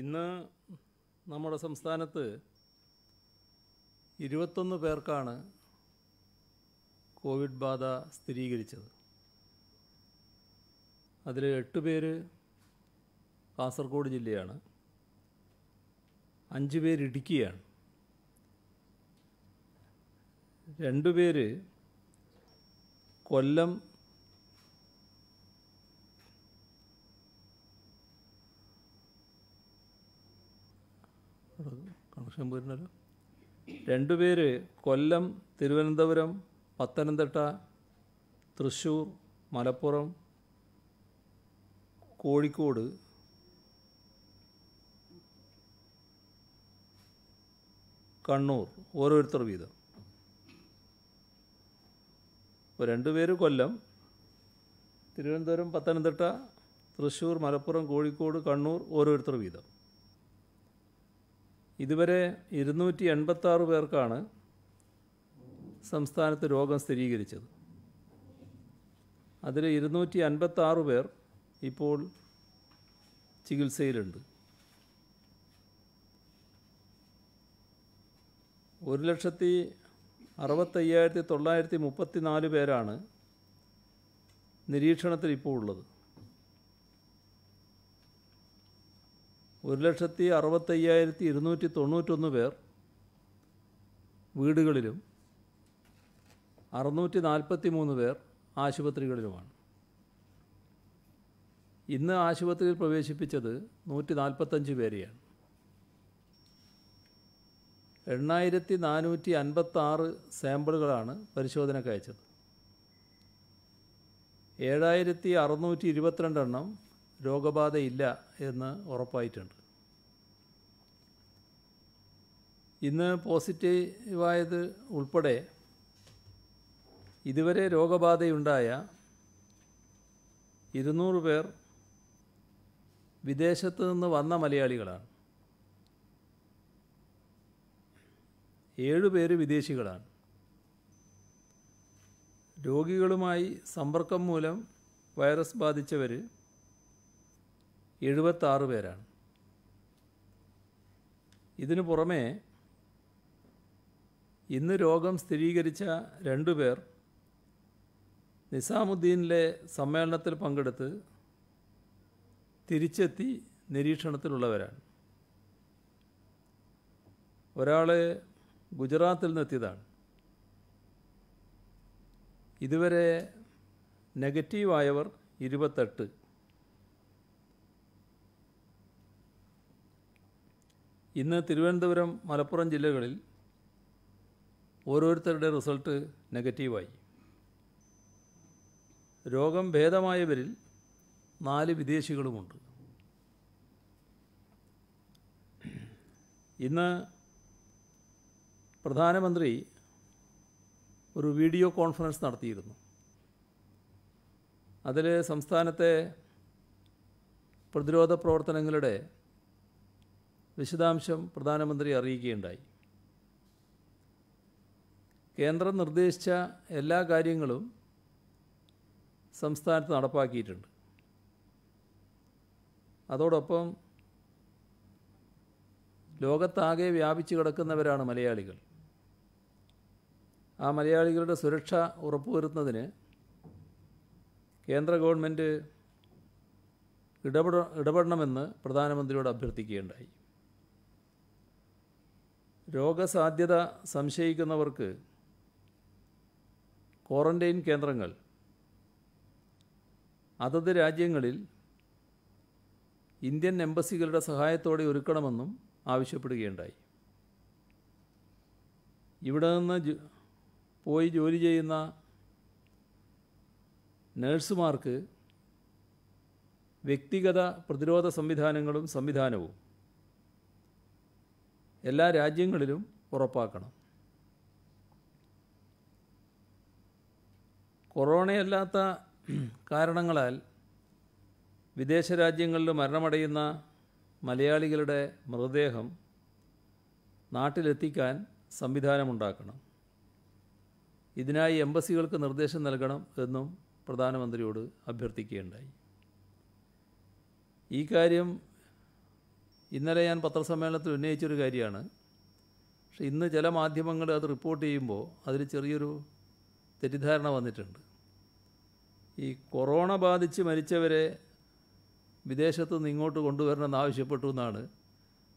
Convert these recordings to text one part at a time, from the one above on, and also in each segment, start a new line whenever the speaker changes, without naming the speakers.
ഇന്ന് നമ്മുടെ സംസ്ഥാനത്ത് ഇരുപത്തൊന്ന് പേർക്കാണ് കോവിഡ് ബാധ സ്ഥിരീകരിച്ചത് അതിൽ എട്ട് പേര് കാസർഗോഡ് ജില്ലയാണ് അഞ്ച് പേര് ഇടുക്കിയാണ് രണ്ട് പേര് കൊല്ലം ശംഭൂരിനല്ലോ രണ്ടുപേര് കൊല്ലം തിരുവനന്തപുരം പത്തനംതിട്ട തൃശ്ശൂർ മലപ്പുറം കോഴിക്കോട് കണ്ണൂർ ഓരോരുത്തർ വീതം ഇപ്പോൾ രണ്ടുപേര് കൊല്ലം തിരുവനന്തപുരം പത്തനംതിട്ട തൃശ്ശൂർ മലപ്പുറം കോഴിക്കോട് കണ്ണൂർ ഓരോരുത്തർ വീതം ഇതുവരെ ഇരുന്നൂറ്റി എൺപത്താറ് പേർക്കാണ് സംസ്ഥാനത്ത് രോഗം സ്ഥിരീകരിച്ചത് അതിൽ ഇരുന്നൂറ്റി അൻപത്താറ് പേർ ഇപ്പോൾ ചികിത്സയിലുണ്ട് ഒരു ലക്ഷത്തി അറുപത്തയ്യായിരത്തി തൊള്ളായിരത്തി മുപ്പത്തി നാല് പേരാണ് നിരീക്ഷണത്തിൽ ഇപ്പോൾ ഉള്ളത് ഒരു ലക്ഷത്തി അറുപത്തയ്യായിരത്തി ഇരുന്നൂറ്റി തൊണ്ണൂറ്റൊന്ന് പേർ വീടുകളിലും അറുന്നൂറ്റി നാൽപ്പത്തി മൂന്ന് പേർ ആശുപത്രികളിലുമാണ് ഇന്ന് ആശുപത്രിയിൽ പ്രവേശിപ്പിച്ചത് നൂറ്റി നാൽപ്പത്തഞ്ച് പേരെയാണ് എണ്ണായിരത്തി നാനൂറ്റി അൻപത്താറ് സാമ്പിളുകളാണ് പരിശോധനയ്ക്ക് അയച്ചത് ഏഴായിരത്തി അറുന്നൂറ്റി ഇരുപത്തിരണ്ടെണ്ണം രോഗബാധയില്ല എന്ന് ഉറപ്പായിട്ടുണ്ട് ഇന്ന് പോസിറ്റീവായത് ഉൾപ്പെടെ ഇതുവരെ രോഗബാധയുണ്ടായ ഇരുന്നൂറ് പേർ വിദേശത്ത് നിന്ന് വന്ന മലയാളികളാണ് ഏഴുപേർ വിദേശികളാണ് രോഗികളുമായി സമ്പർക്കം മൂലം വൈറസ് ബാധിച്ചവർ എഴുപത്താറ് പേരാണ് ഇതിനു പുറമേ ഇന്ന് രോഗം സ്ഥിരീകരിച്ച രണ്ടുപേർ നിസാമുദ്ദീനിലെ സമ്മേളനത്തിൽ പങ്കെടുത്ത് തിരിച്ചെത്തി നിരീക്ഷണത്തിലുള്ളവരാണ് ഒരാൾ ഗുജറാത്തിൽ നിന്നെത്തിയതാണ് ഇതുവരെ നെഗറ്റീവായവർ ഇരുപത്തെട്ട് ഇന്ന് തിരുവനന്തപുരം മലപ്പുറം ജില്ലകളിൽ ഓരോരുത്തരുടെ റിസൾട്ട് നെഗറ്റീവായി രോഗം ഭേദമായവരിൽ നാല് വിദേശികളുമുണ്ട് ഇന്ന് പ്രധാനമന്ത്രി ഒരു വീഡിയോ കോൺഫറൻസ് നടത്തിയിരുന്നു അതിൽ സംസ്ഥാനത്തെ പ്രതിരോധ പ്രവർത്തനങ്ങളുടെ വിശദാംശം പ്രധാനമന്ത്രി അറിയിക്കുകയുണ്ടായി കേന്ദ്രം നിർദ്ദേശിച്ച എല്ലാ കാര്യങ്ങളും സംസ്ഥാനത്ത് നടപ്പാക്കിയിട്ടുണ്ട് അതോടൊപ്പം ലോകത്താകെ വ്യാപിച്ചു കിടക്കുന്നവരാണ് മലയാളികൾ ആ മലയാളികളുടെ സുരക്ഷ ഉറപ്പുവരുത്തുന്നതിന് കേന്ദ്ര ഗവൺമെൻറ് ഇടപെട ഇടപെടണമെന്ന് പ്രധാനമന്ത്രിയോട് അഭ്യർത്ഥിക്കുകയുണ്ടായി രോഗസാധ്യത സംശയിക്കുന്നവർക്ക് ക്വാറന്റൈൻ കേന്ദ്രങ്ങൾ അതത് രാജ്യങ്ങളിൽ ഇന്ത്യൻ എംബസികളുടെ സഹായത്തോടെ ഒരുക്കണമെന്നും ആവശ്യപ്പെടുകയുണ്ടായി ഇവിടെ നിന്ന് പോയി ജോലി ചെയ്യുന്ന നേഴ്സുമാർക്ക് വ്യക്തിഗത പ്രതിരോധ സംവിധാനങ്ങളും സംവിധാനവും എല്ലാ രാജ്യങ്ങളിലും ഉറപ്പാക്കണം കൊറോണയല്ലാത്ത കാരണങ്ങളാൽ വിദേശ രാജ്യങ്ങളിൽ മരണമടയുന്ന മലയാളികളുടെ മൃതദേഹം നാട്ടിലെത്തിക്കാൻ സംവിധാനമുണ്ടാക്കണം ഇതിനായി എംബസികൾക്ക് നിർദ്ദേശം നൽകണം എന്നും പ്രധാനമന്ത്രിയോട് അഭ്യർത്ഥിക്കുകയുണ്ടായി ഈ കാര്യം ഇന്നലെ ഞാൻ പത്രസമ്മേളനത്തിൽ ഉന്നയിച്ചൊരു കാര്യമാണ് പക്ഷേ ഇന്ന് ചില മാധ്യമങ്ങൾ അത് റിപ്പോർട്ട് ചെയ്യുമ്പോൾ അതിൽ ചെറിയൊരു തെറ്റിദ്ധാരണ വന്നിട്ടുണ്ട് ഈ കൊറോണ ബാധിച്ച് മരിച്ചവരെ വിദേശത്തു നിന്ന് ഇങ്ങോട്ട് കൊണ്ടുവരണമെന്ന് ആവശ്യപ്പെട്ടു എന്നാണ്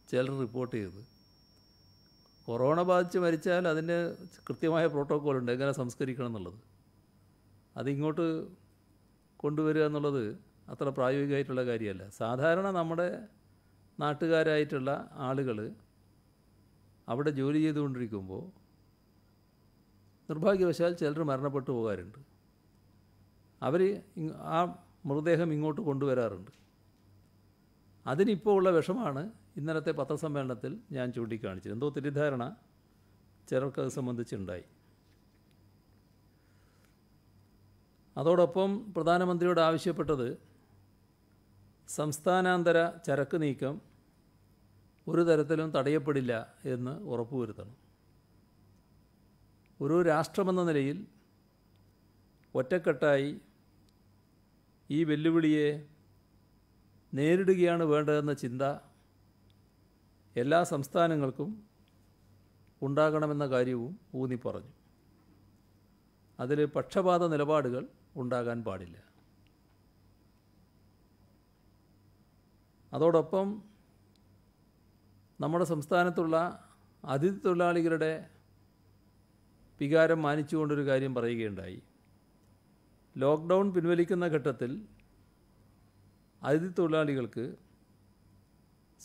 ചിലർ റിപ്പോർട്ട് ചെയ്തത് കൊറോണ ബാധിച്ച് മരിച്ചാൽ അതിന് കൃത്യമായ പ്രോട്ടോക്കോൾ ഉണ്ട് എങ്ങനെ സംസ്കരിക്കണം എന്നുള്ളത് അതിങ്ങോട്ട് കൊണ്ടുവരിക എന്നുള്ളത് അത്ര പ്രായോഗികമായിട്ടുള്ള കാര്യമല്ല സാധാരണ നമ്മുടെ നാട്ടുകാരായിട്ടുള്ള ആളുകൾ അവിടെ ജോലി ചെയ്തുകൊണ്ടിരിക്കുമ്പോൾ നിർഭാഗ്യവശാൽ ചിലർ മരണപ്പെട്ടു പോകാറുണ്ട് അവർ ആ മൃതദേഹം ഇങ്ങോട്ട് കൊണ്ടുവരാറുണ്ട് അതിനിപ്പോൾ ഉള്ള വിഷമാണ് ഇന്നലത്തെ പത്രസമ്മേളനത്തിൽ ഞാൻ ചൂണ്ടിക്കാണിച്ചത് എന്തോ തെറ്റിദ്ധാരണ ചിലർക്ക് അത് സംബന്ധിച്ചുണ്ടായി അതോടൊപ്പം പ്രധാനമന്ത്രിയോട് ആവശ്യപ്പെട്ടത് സംസ്ഥാനാന്തര ചരക്ക് നീക്കം ഒരു തരത്തിലും തടയപ്പെടില്ല എന്ന് ഉറപ്പുവരുത്തണം ഒരു രാഷ്ട്രമെന്ന നിലയിൽ ഒറ്റക്കെട്ടായി ഈ വെല്ലുവിളിയെ നേരിടുകയാണ് വേണ്ടതെന്ന ചിന്ത എല്ലാ സംസ്ഥാനങ്ങൾക്കും ഉണ്ടാകണമെന്ന കാര്യവും ഊന്നി പറഞ്ഞു അതിൽ പക്ഷപാത നിലപാടുകൾ ഉണ്ടാകാൻ പാടില്ല അതോടൊപ്പം നമ്മുടെ സംസ്ഥാനത്തുള്ള അതിഥി തൊഴിലാളികളുടെ വികാരം മാനിച്ചുകൊണ്ടൊരു കാര്യം പറയുകയുണ്ടായി ലോക്ക്ഡൗൺ പിൻവലിക്കുന്ന ഘട്ടത്തിൽ അതിഥി തൊഴിലാളികൾക്ക്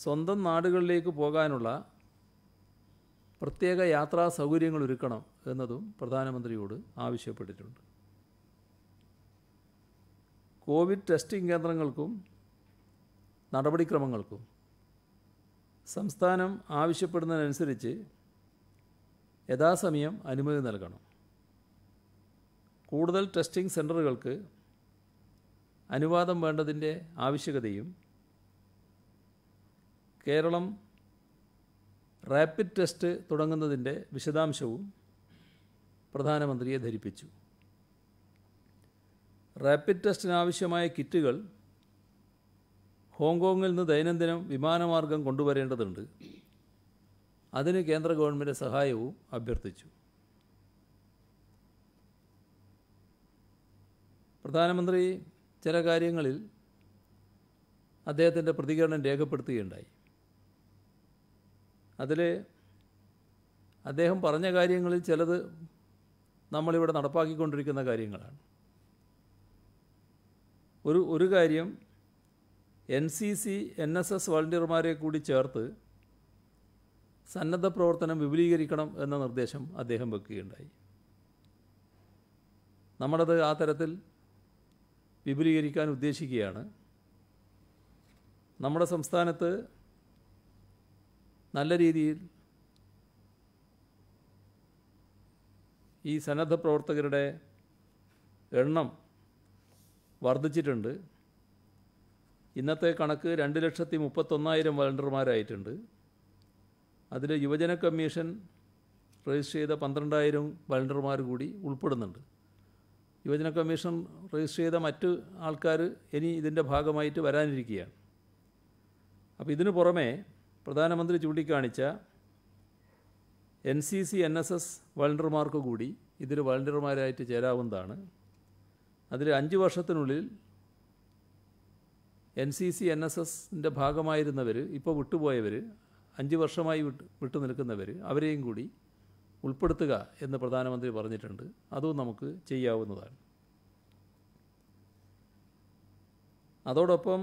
സ്വന്തം നാടുകളിലേക്ക് പോകാനുള്ള പ്രത്യേക യാത്രാ സൗകര്യങ്ങൾ ഒരുക്കണം എന്നതും പ്രധാനമന്ത്രിയോട് ആവശ്യപ്പെട്ടിട്ടുണ്ട് കോവിഡ് ടെസ്റ്റിംഗ് കേന്ദ്രങ്ങൾക്കും നടപടിക്രമങ്ങൾക്കും സംസ്ഥാനം ആവശ്യപ്പെടുന്നതിനനുസരിച്ച് യഥാസമയം അനുമതി നൽകണം കൂടുതൽ ടെസ്റ്റിംഗ് സെൻറ്ററുകൾക്ക് അനുവാദം വേണ്ടതിൻ്റെ ആവശ്യകതയും കേരളം റാപ്പിഡ് ടെസ്റ്റ് തുടങ്ങുന്നതിൻ്റെ വിശദാംശവും പ്രധാനമന്ത്രിയെ ധരിപ്പിച്ചു റാപ്പിഡ് ടെസ്റ്റിനാവശ്യമായ കിറ്റുകൾ ഹോങ്കോങ്ങിൽ നിന്ന് ദൈനംദിനം വിമാനമാർഗം കൊണ്ടുവരേണ്ടതുണ്ട് അതിന് കേന്ദ്ര ഗവൺമെൻറ് സഹായവും അഭ്യർത്ഥിച്ചു പ്രധാനമന്ത്രി ചില കാര്യങ്ങളിൽ അദ്ദേഹത്തിൻ്റെ പ്രതികരണം രേഖപ്പെടുത്തുകയുണ്ടായി അതിൽ അദ്ദേഹം പറഞ്ഞ കാര്യങ്ങളിൽ ചിലത് നമ്മളിവിടെ നടപ്പാക്കിക്കൊണ്ടിരിക്കുന്ന കാര്യങ്ങളാണ് ഒരു ഒരു കാര്യം N C C N S S വളണ്ടിയർമാരെ കൂടി ചേർത്ത് സന്നദ്ധ പ്രവർത്തനം വിപുലീകരിക്കണം എന്ന നിർദ്ദേശം അദ്ദേഹം വെക്കുകയുണ്ടായി നമ്മളത് ആ തരത്തിൽ വിപുലീകരിക്കാൻ ഉദ്ദേശിക്കുകയാണ് നമ്മുടെ സംസ്ഥാനത്ത് നല്ല രീതിയിൽ ഈ സന്നദ്ധ പ്രവർത്തകരുടെ എണ്ണം വർദ്ധിച്ചിട്ടുണ്ട് ഇന്നത്തെ കണക്ക് രണ്ട് ലക്ഷത്തി മുപ്പത്തൊന്നായിരം വളണ്ടർമാരായിട്ടുണ്ട് അതിൽ യുവജന കമ്മീഷൻ രജിസ്റ്റർ ചെയ്ത പന്ത്രണ്ടായിരം വളണ്ടിയർമാർ കൂടി ഉൾപ്പെടുന്നുണ്ട് യുവജന കമ്മീഷൻ രജിസ്റ്റർ ചെയ്ത മറ്റ് ആൾക്കാർ ഇനി ഇതിൻ്റെ ഭാഗമായിട്ട് വരാനിരിക്കുകയാണ് അപ്പോൾ ഇതിനു പുറമെ പ്രധാനമന്ത്രി ചൂണ്ടിക്കാണിച്ച N C C N S S വളണ്ടിയർമാർക്ക് കൂടി ഇതിൽ വളണ്ടിയർമാരായിട്ട് ചേരാവുന്നതാണ് അതിൽ അഞ്ച് വർഷത്തിനുള്ളിൽ N C C N S എസിൻ്റെ ഭാഗമായിരുന്നവർ ഇപ്പോൾ വിട്ടുപോയവർ അഞ്ച് വർഷമായി വിട്ട് വിട്ടു നിൽക്കുന്നവർ അവരെയും കൂടി ഉൾപ്പെടുത്തുക എന്ന് പ്രധാനമന്ത്രി പറഞ്ഞിട്ടുണ്ട് അതും നമുക്ക് ചെയ്യാവുന്നതാണ് അതോടൊപ്പം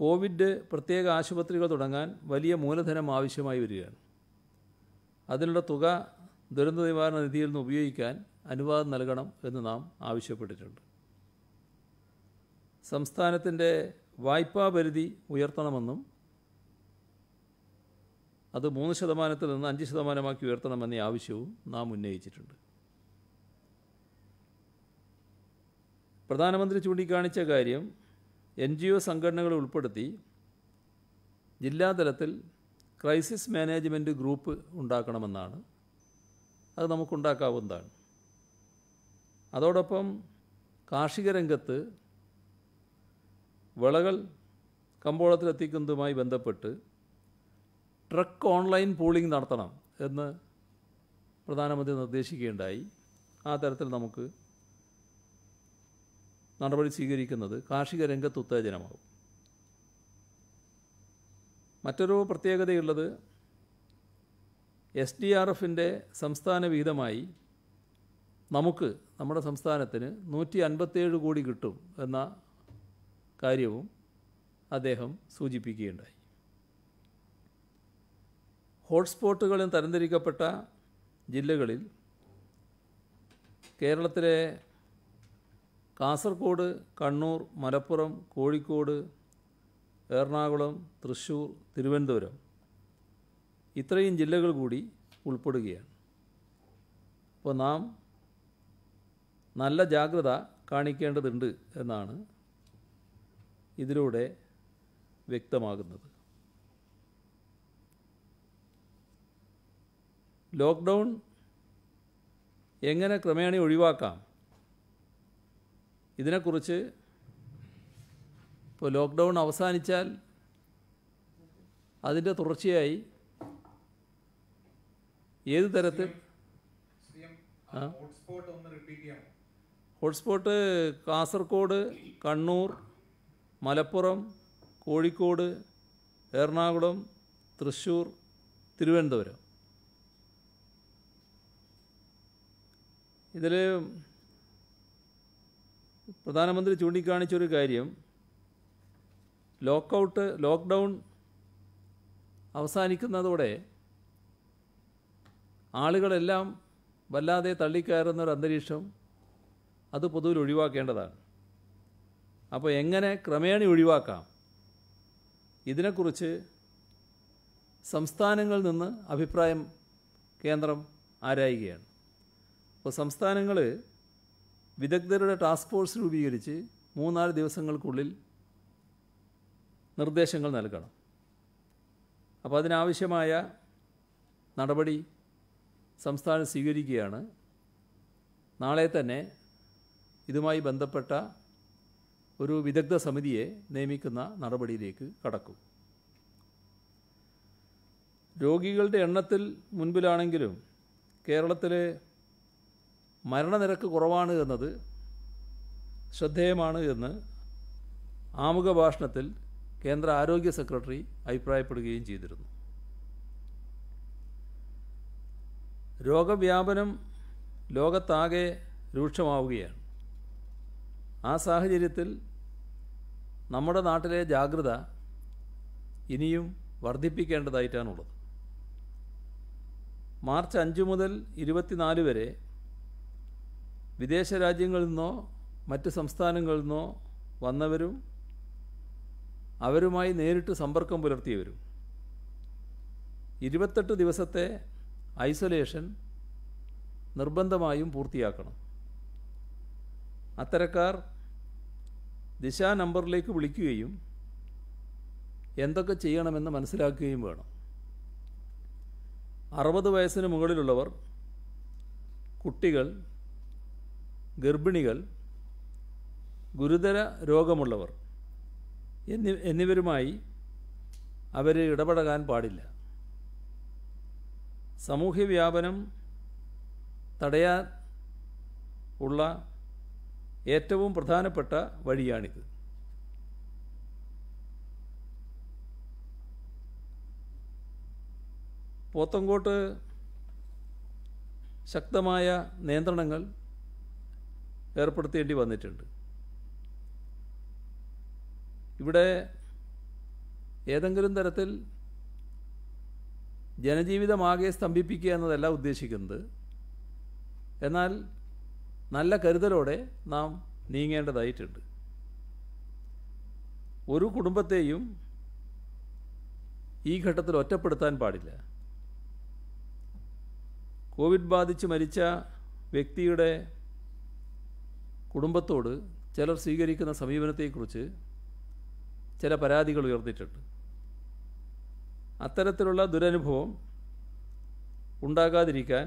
കോവിഡ് പ്രത്യേക ആശുപത്രികൾ തുടങ്ങാൻ വലിയ മൂലധനം ആവശ്യമായി വരികയാണ് അതിനുള്ള തുക ദുരന്ത നിവാരണ നിധിയിൽ നിന്ന് ഉപയോഗിക്കാൻ അനുവാദം നൽകണം എന്ന് നാം ആവശ്യപ്പെട്ടിട്ടുണ്ട് സംസ്ഥാനത്തിൻ്റെ വായ്പാ പരിധി ഉയർത്തണമെന്നും അത് മൂന്ന് ശതമാനത്തിൽ നിന്ന് അഞ്ച് ശതമാനമാക്കി ഉയർത്തണമെന്ന ആവശ്യവും നാം ഉന്നയിച്ചിട്ടുണ്ട് പ്രധാനമന്ത്രി ചൂണ്ടിക്കാണിച്ച കാര്യം എൻ ജി ഒ സംഘടനകളെ ഉൾപ്പെടുത്തി ജില്ലാതലത്തിൽ ക്രൈസിസ് മാനേജ്മെൻറ്റ് ഗ്രൂപ്പ് ഉണ്ടാക്കണമെന്നാണ് അത് നമുക്കുണ്ടാക്കാവുന്നതാണ് അതോടൊപ്പം കാർഷിക രംഗത്ത് വിളകൾ കമ്പോളത്തിലെത്തിക്കുന്നതുമായി ബന്ധപ്പെട്ട് ട്രക്ക് ഓൺലൈൻ പോളിംഗ് നടത്തണം എന്ന് പ്രധാനമന്ത്രി നിർദ്ദേശിക്കുകയുണ്ടായി ആ തരത്തിൽ നമുക്ക് നടപടി സ്വീകരിക്കുന്നത് കാർഷിക രംഗത്ത് ഉത്തേജനമാകും മറ്റൊരു പ്രത്യേകതയുള്ളത് എസ് ഡി ആർ എഫിൻ്റെ സംസ്ഥാന വിഹിതമായി നമുക്ക് നമ്മുടെ സംസ്ഥാനത്തിന് നൂറ്റി അൻപത്തേഴ് കോടി കിട്ടും എന്ന കാര്യവും അദ്ദേഹം സൂചിപ്പിക്കുകയുണ്ടായി ഹോട്ട്സ്പോട്ടുകളും തരംതിരിക്കപ്പെട്ട ജില്ലകളിൽ കേരളത്തിലെ കാസർഗോഡ് കണ്ണൂർ മലപ്പുറം കോഴിക്കോട് എറണാകുളം തൃശ്ശൂർ തിരുവനന്തപുരം ഇത്രയും ജില്ലകൾ കൂടി ഉൾപ്പെടുകയാണ് അപ്പോൾ നാം നല്ല ജാഗ്രത കാണിക്കേണ്ടതുണ്ട് എന്നാണ് ഇതിലൂടെ വ്യക്തമാകുന്നത് ലോക്ക്ഡൗൺ എങ്ങനെ ക്രമേണ ഒഴിവാക്കാം ഇതിനെക്കുറിച്ച് ഇപ്പോൾ ലോക്ക്ഡൗൺ അവസാനിച്ചാൽ അതിൻ്റെ തുടർച്ചയായി ഏത് തരത്തിൽ ഹോട്ട്സ്പോട്ട് കാസർഗോഡ് കണ്ണൂർ മലപ്പുറം കോഴിക്കോട് എറണാകുളം തൃശ്ശൂർ തിരുവനന്തപുരം ഇതിൽ പ്രധാനമന്ത്രി ചൂണ്ടിക്കാണിച്ചൊരു കാര്യം ലോക്കൗട്ട് ലോക്ക്ഡൗൺ അവസാനിക്കുന്നതോടെ ആളുകളെല്ലാം വല്ലാതെ തള്ളിക്കയറുന്നൊരു അന്തരീക്ഷം അത് പൊതുവിൽ ഒഴിവാക്കേണ്ടതാണ് അപ്പോൾ എങ്ങനെ ക്രമേണ ഒഴിവാക്കാം ഇതിനെക്കുറിച്ച് സംസ്ഥാനങ്ങളിൽ നിന്ന് അഭിപ്രായം കേന്ദ്രം ആരായുകയാണ് അപ്പോൾ സംസ്ഥാനങ്ങൾ വിദഗ്ധരുടെ ടാസ്ക് ഫോഴ്സ് രൂപീകരിച്ച് മൂന്നാല് ദിവസങ്ങൾക്കുള്ളിൽ നിർദ്ദേശങ്ങൾ നൽകണം അപ്പോൾ അതിനാവശ്യമായ നടപടി സംസ്ഥാനം സ്വീകരിക്കുകയാണ് നാളെ തന്നെ ഇതുമായി ബന്ധപ്പെട്ട ഒരു വിദഗ്ധ സമിതിയെ നിയമിക്കുന്ന നടപടിയിലേക്ക് കടക്കും രോഗികളുടെ എണ്ണത്തിൽ മുൻപിലാണെങ്കിലും കേരളത്തിലെ മരണനിരക്ക് കുറവാണ് എന്നത് ശ്രദ്ധേയമാണ് എന്ന് ആമുഖ ഭാഷണത്തിൽ കേന്ദ്ര ആരോഗ്യ സെക്രട്ടറി അഭിപ്രായപ്പെടുകയും ചെയ്തിരുന്നു രോഗവ്യാപനം ലോകത്താകെ രൂക്ഷമാവുകയാണ് ആ സാഹചര്യത്തിൽ നമ്മുടെ നാട്ടിലെ ജാഗ്രത ഇനിയും വർദ്ധിപ്പിക്കേണ്ടതായിട്ടാണുള്ളത് മാർച്ച് അഞ്ച് മുതൽ ഇരുപത്തിനാല് വരെ വിദേശ രാജ്യങ്ങളിൽ നിന്നോ മറ്റ് സംസ്ഥാനങ്ങളിൽ നിന്നോ വന്നവരും അവരുമായി നേരിട്ട് സമ്പർക്കം പുലർത്തിയവരും ഇരുപത്തെട്ട് ദിവസത്തെ ഐസൊലേഷൻ നിർബന്ധമായും പൂർത്തിയാക്കണം അത്തരക്കാർ ദിശാ നമ്പറിലേക്ക് വിളിക്കുകയും എന്തൊക്കെ ചെയ്യണമെന്ന് മനസ്സിലാക്കുകയും വേണം അറുപത് വയസ്സിന് മുകളിലുള്ളവർ കുട്ടികൾ ഗർഭിണികൾ ഗുരുതര രോഗമുള്ളവർ എന്നി എന്നിവരുമായി അവർ ഇടപഴകാൻ പാടില്ല സാമൂഹ്യ വ്യാപനം തടയാൻ ഉള്ള ഏറ്റവും പ്രധാനപ്പെട്ട വഴിയാണിത് പോത്തങ്കോട്ട് ശക്തമായ നിയന്ത്രണങ്ങൾ ഏർപ്പെടുത്തേണ്ടി വന്നിട്ടുണ്ട് ഇവിടെ ഏതെങ്കിലും തരത്തിൽ ജനജീവിതമാകെ സ്തംഭിപ്പിക്കുക എന്നതല്ല ഉദ്ദേശിക്കുന്നത് എന്നാൽ നല്ല കരുതലോടെ നാം നീങ്ങേണ്ടതായിട്ടുണ്ട് ഒരു കുടുംബത്തെയും ഈ ഘട്ടത്തിൽ ഒറ്റപ്പെടുത്താൻ പാടില്ല കോവിഡ് ബാധിച്ച് മരിച്ച വ്യക്തിയുടെ കുടുംബത്തോട് ചിലർ സ്വീകരിക്കുന്ന സമീപനത്തെക്കുറിച്ച് ചില പരാതികൾ ഉയർന്നിട്ടുണ്ട് അത്തരത്തിലുള്ള ദുരനുഭവം ഉണ്ടാകാതിരിക്കാൻ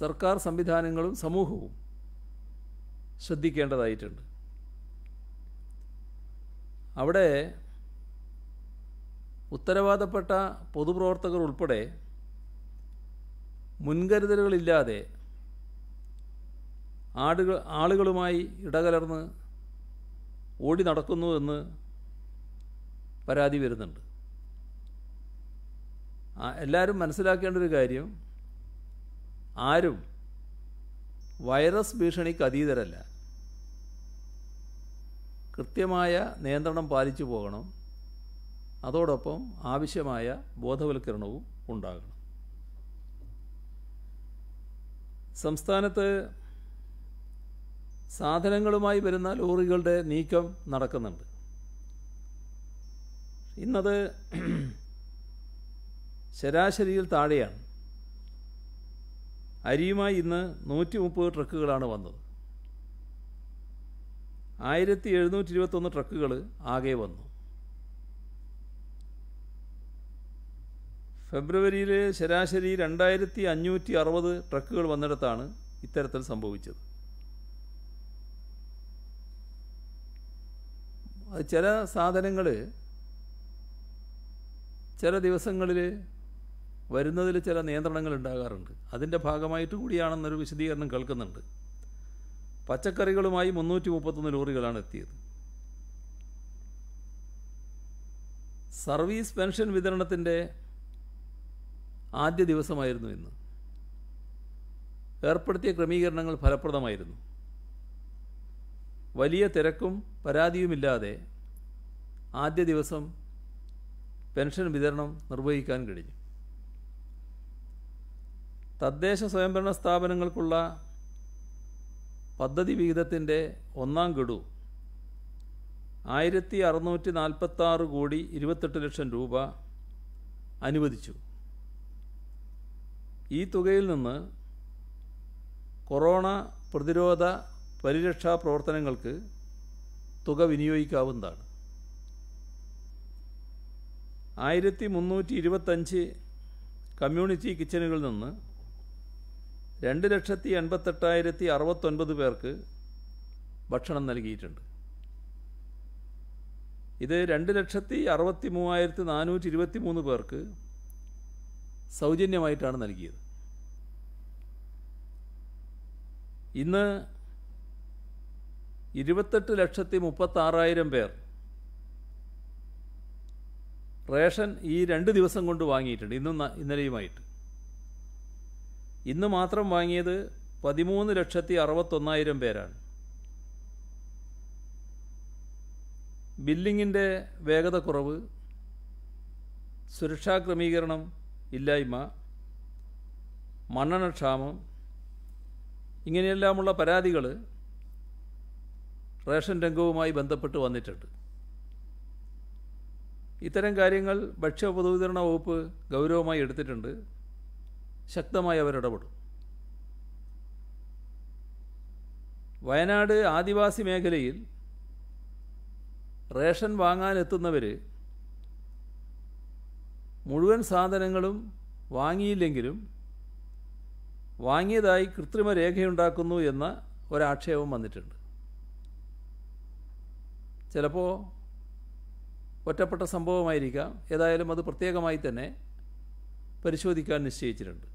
സർക്കാർ സംവിധാനങ്ങളും സമൂഹവും ശ്രദ്ധിക്കേണ്ടതായിട്ടുണ്ട് അവിടെ ഉത്തരവാദപ്പെട്ട പൊതുപ്രവർത്തകർ ഉൾപ്പെടെ മുൻകരുതലുകളില്ലാതെ ആടുകൾ ആളുകളുമായി ഇടകലർന്ന് ഓടി നടക്കുന്നു എന്ന് പരാതി വരുന്നുണ്ട് എല്ലാവരും മനസ്സിലാക്കേണ്ട ഒരു കാര്യം ആരും വൈറസ് ഭീഷണിക്ക് അതീതരല്ല കൃത്യമായ നിയന്ത്രണം പാലിച്ചു പോകണം അതോടൊപ്പം ആവശ്യമായ ബോധവൽക്കരണവും ഉണ്ടാകണം സംസ്ഥാനത്ത് സാധനങ്ങളുമായി വരുന്ന ലോറികളുടെ നീക്കം നടക്കുന്നുണ്ട് ഇന്നത് ശരാശരിയിൽ താഴെയാണ് അരിയുമായി ഇന്ന് നൂറ്റി മുപ്പത് ട്രക്കുകളാണ് വന്നത് ആയിരത്തി എഴുന്നൂറ്റി ഇരുപത്തൊന്ന് ട്രക്കുകൾ ആകെ വന്നു ഫെബ്രുവരിയിൽ ശരാശരി രണ്ടായിരത്തി അഞ്ഞൂറ്റി അറുപത് ട്രക്കുകൾ വന്നിടത്താണ് ഇത്തരത്തിൽ സംഭവിച്ചത് ചില സാധനങ്ങൾ ചില ദിവസങ്ങളിൽ വരുന്നതിൽ ചില നിയന്ത്രണങ്ങൾ ഉണ്ടാകാറുണ്ട് അതിൻ്റെ ഭാഗമായിട്ട് കൂടിയാണെന്നൊരു വിശദീകരണം കേൾക്കുന്നുണ്ട് പച്ചക്കറികളുമായി മുന്നൂറ്റി മുപ്പത്തൊന്ന് ലോറികളാണ് എത്തിയത് സർവീസ് പെൻഷൻ വിതരണത്തിൻ്റെ ആദ്യ ദിവസമായിരുന്നു ഇന്ന് ഏർപ്പെടുത്തിയ ക്രമീകരണങ്ങൾ ഫലപ്രദമായിരുന്നു വലിയ തിരക്കും പരാതിയുമില്ലാതെ ആദ്യ ദിവസം പെൻഷൻ വിതരണം നിർവഹിക്കാൻ കഴിഞ്ഞു തദ്ദേശ സ്വയംഭരണ സ്ഥാപനങ്ങൾക്കുള്ള പദ്ധതി വിഹിതത്തിൻ്റെ ഒന്നാം ഗഡു ആയിരത്തി അറുന്നൂറ്റി നാൽപ്പത്താറ് കോടി ഇരുപത്തെട്ട് ലക്ഷം രൂപ അനുവദിച്ചു ഈ തുകയിൽ നിന്ന് കൊറോണ പ്രതിരോധ പരിരക്ഷാ പ്രവർത്തനങ്ങൾക്ക് തുക വിനിയോഗിക്കാവുന്നതാണ് ആയിരത്തി മുന്നൂറ്റി ഇരുപത്തഞ്ച് കമ്മ്യൂണിറ്റി കിച്ചനുകളിൽ നിന്ന് രണ്ട് ലക്ഷത്തി എൺപത്തെട്ടായിരത്തി അറുപത്തൊൻപത് പേർക്ക് ഭക്ഷണം നൽകിയിട്ടുണ്ട് ഇത് രണ്ട് ലക്ഷത്തി അറുപത്തി മൂവായിരത്തി നാനൂറ്റി ഇരുപത്തി മൂന്ന് പേർക്ക് സൗജന്യമായിട്ടാണ് നൽകിയത് ഇന്ന് ഇരുപത്തെട്ട് ലക്ഷത്തി ആറായിരം പേർ റേഷൻ ഈ രണ്ട് ദിവസം കൊണ്ട് വാങ്ങിയിട്ടുണ്ട് ഇന്നും ഇന്നലെയുമായിട്ട് ഇന്ന് മാത്രം വാങ്ങിയത് പതിമൂന്ന് ലക്ഷത്തി അറുപത്തൊന്നായിരം പേരാണ് ബില്ലിങ്ങിൻ്റെ വേഗത കുറവ് സുരക്ഷാ ക്രമീകരണം ഇല്ലായ്മ മണ്ണെണ്ണക്ഷാമം ഇങ്ങനെയെല്ലാമുള്ള പരാതികൾ റേഷൻ രംഗവുമായി ബന്ധപ്പെട്ട് വന്നിട്ടുണ്ട് ഇത്തരം കാര്യങ്ങൾ ഭക്ഷ്യ പൊതുവിതരണ വകുപ്പ് ഗൗരവമായി എടുത്തിട്ടുണ്ട് ശക്തമായി അവരിടപെടും വയനാട് ആദിവാസി മേഖലയിൽ റേഷൻ വാങ്ങാനെത്തുന്നവർ മുഴുവൻ സാധനങ്ങളും വാങ്ങിയില്ലെങ്കിലും വാങ്ങിയതായി കൃത്രിമ രേഖയുണ്ടാക്കുന്നു എന്ന ഒരാക്ഷേപം വന്നിട്ടുണ്ട് ചിലപ്പോൾ ഒറ്റപ്പെട്ട സംഭവമായിരിക്കാം ഏതായാലും അത് പ്രത്യേകമായി തന്നെ പരിശോധിക്കാൻ നിശ്ചയിച്ചിട്ടുണ്ട്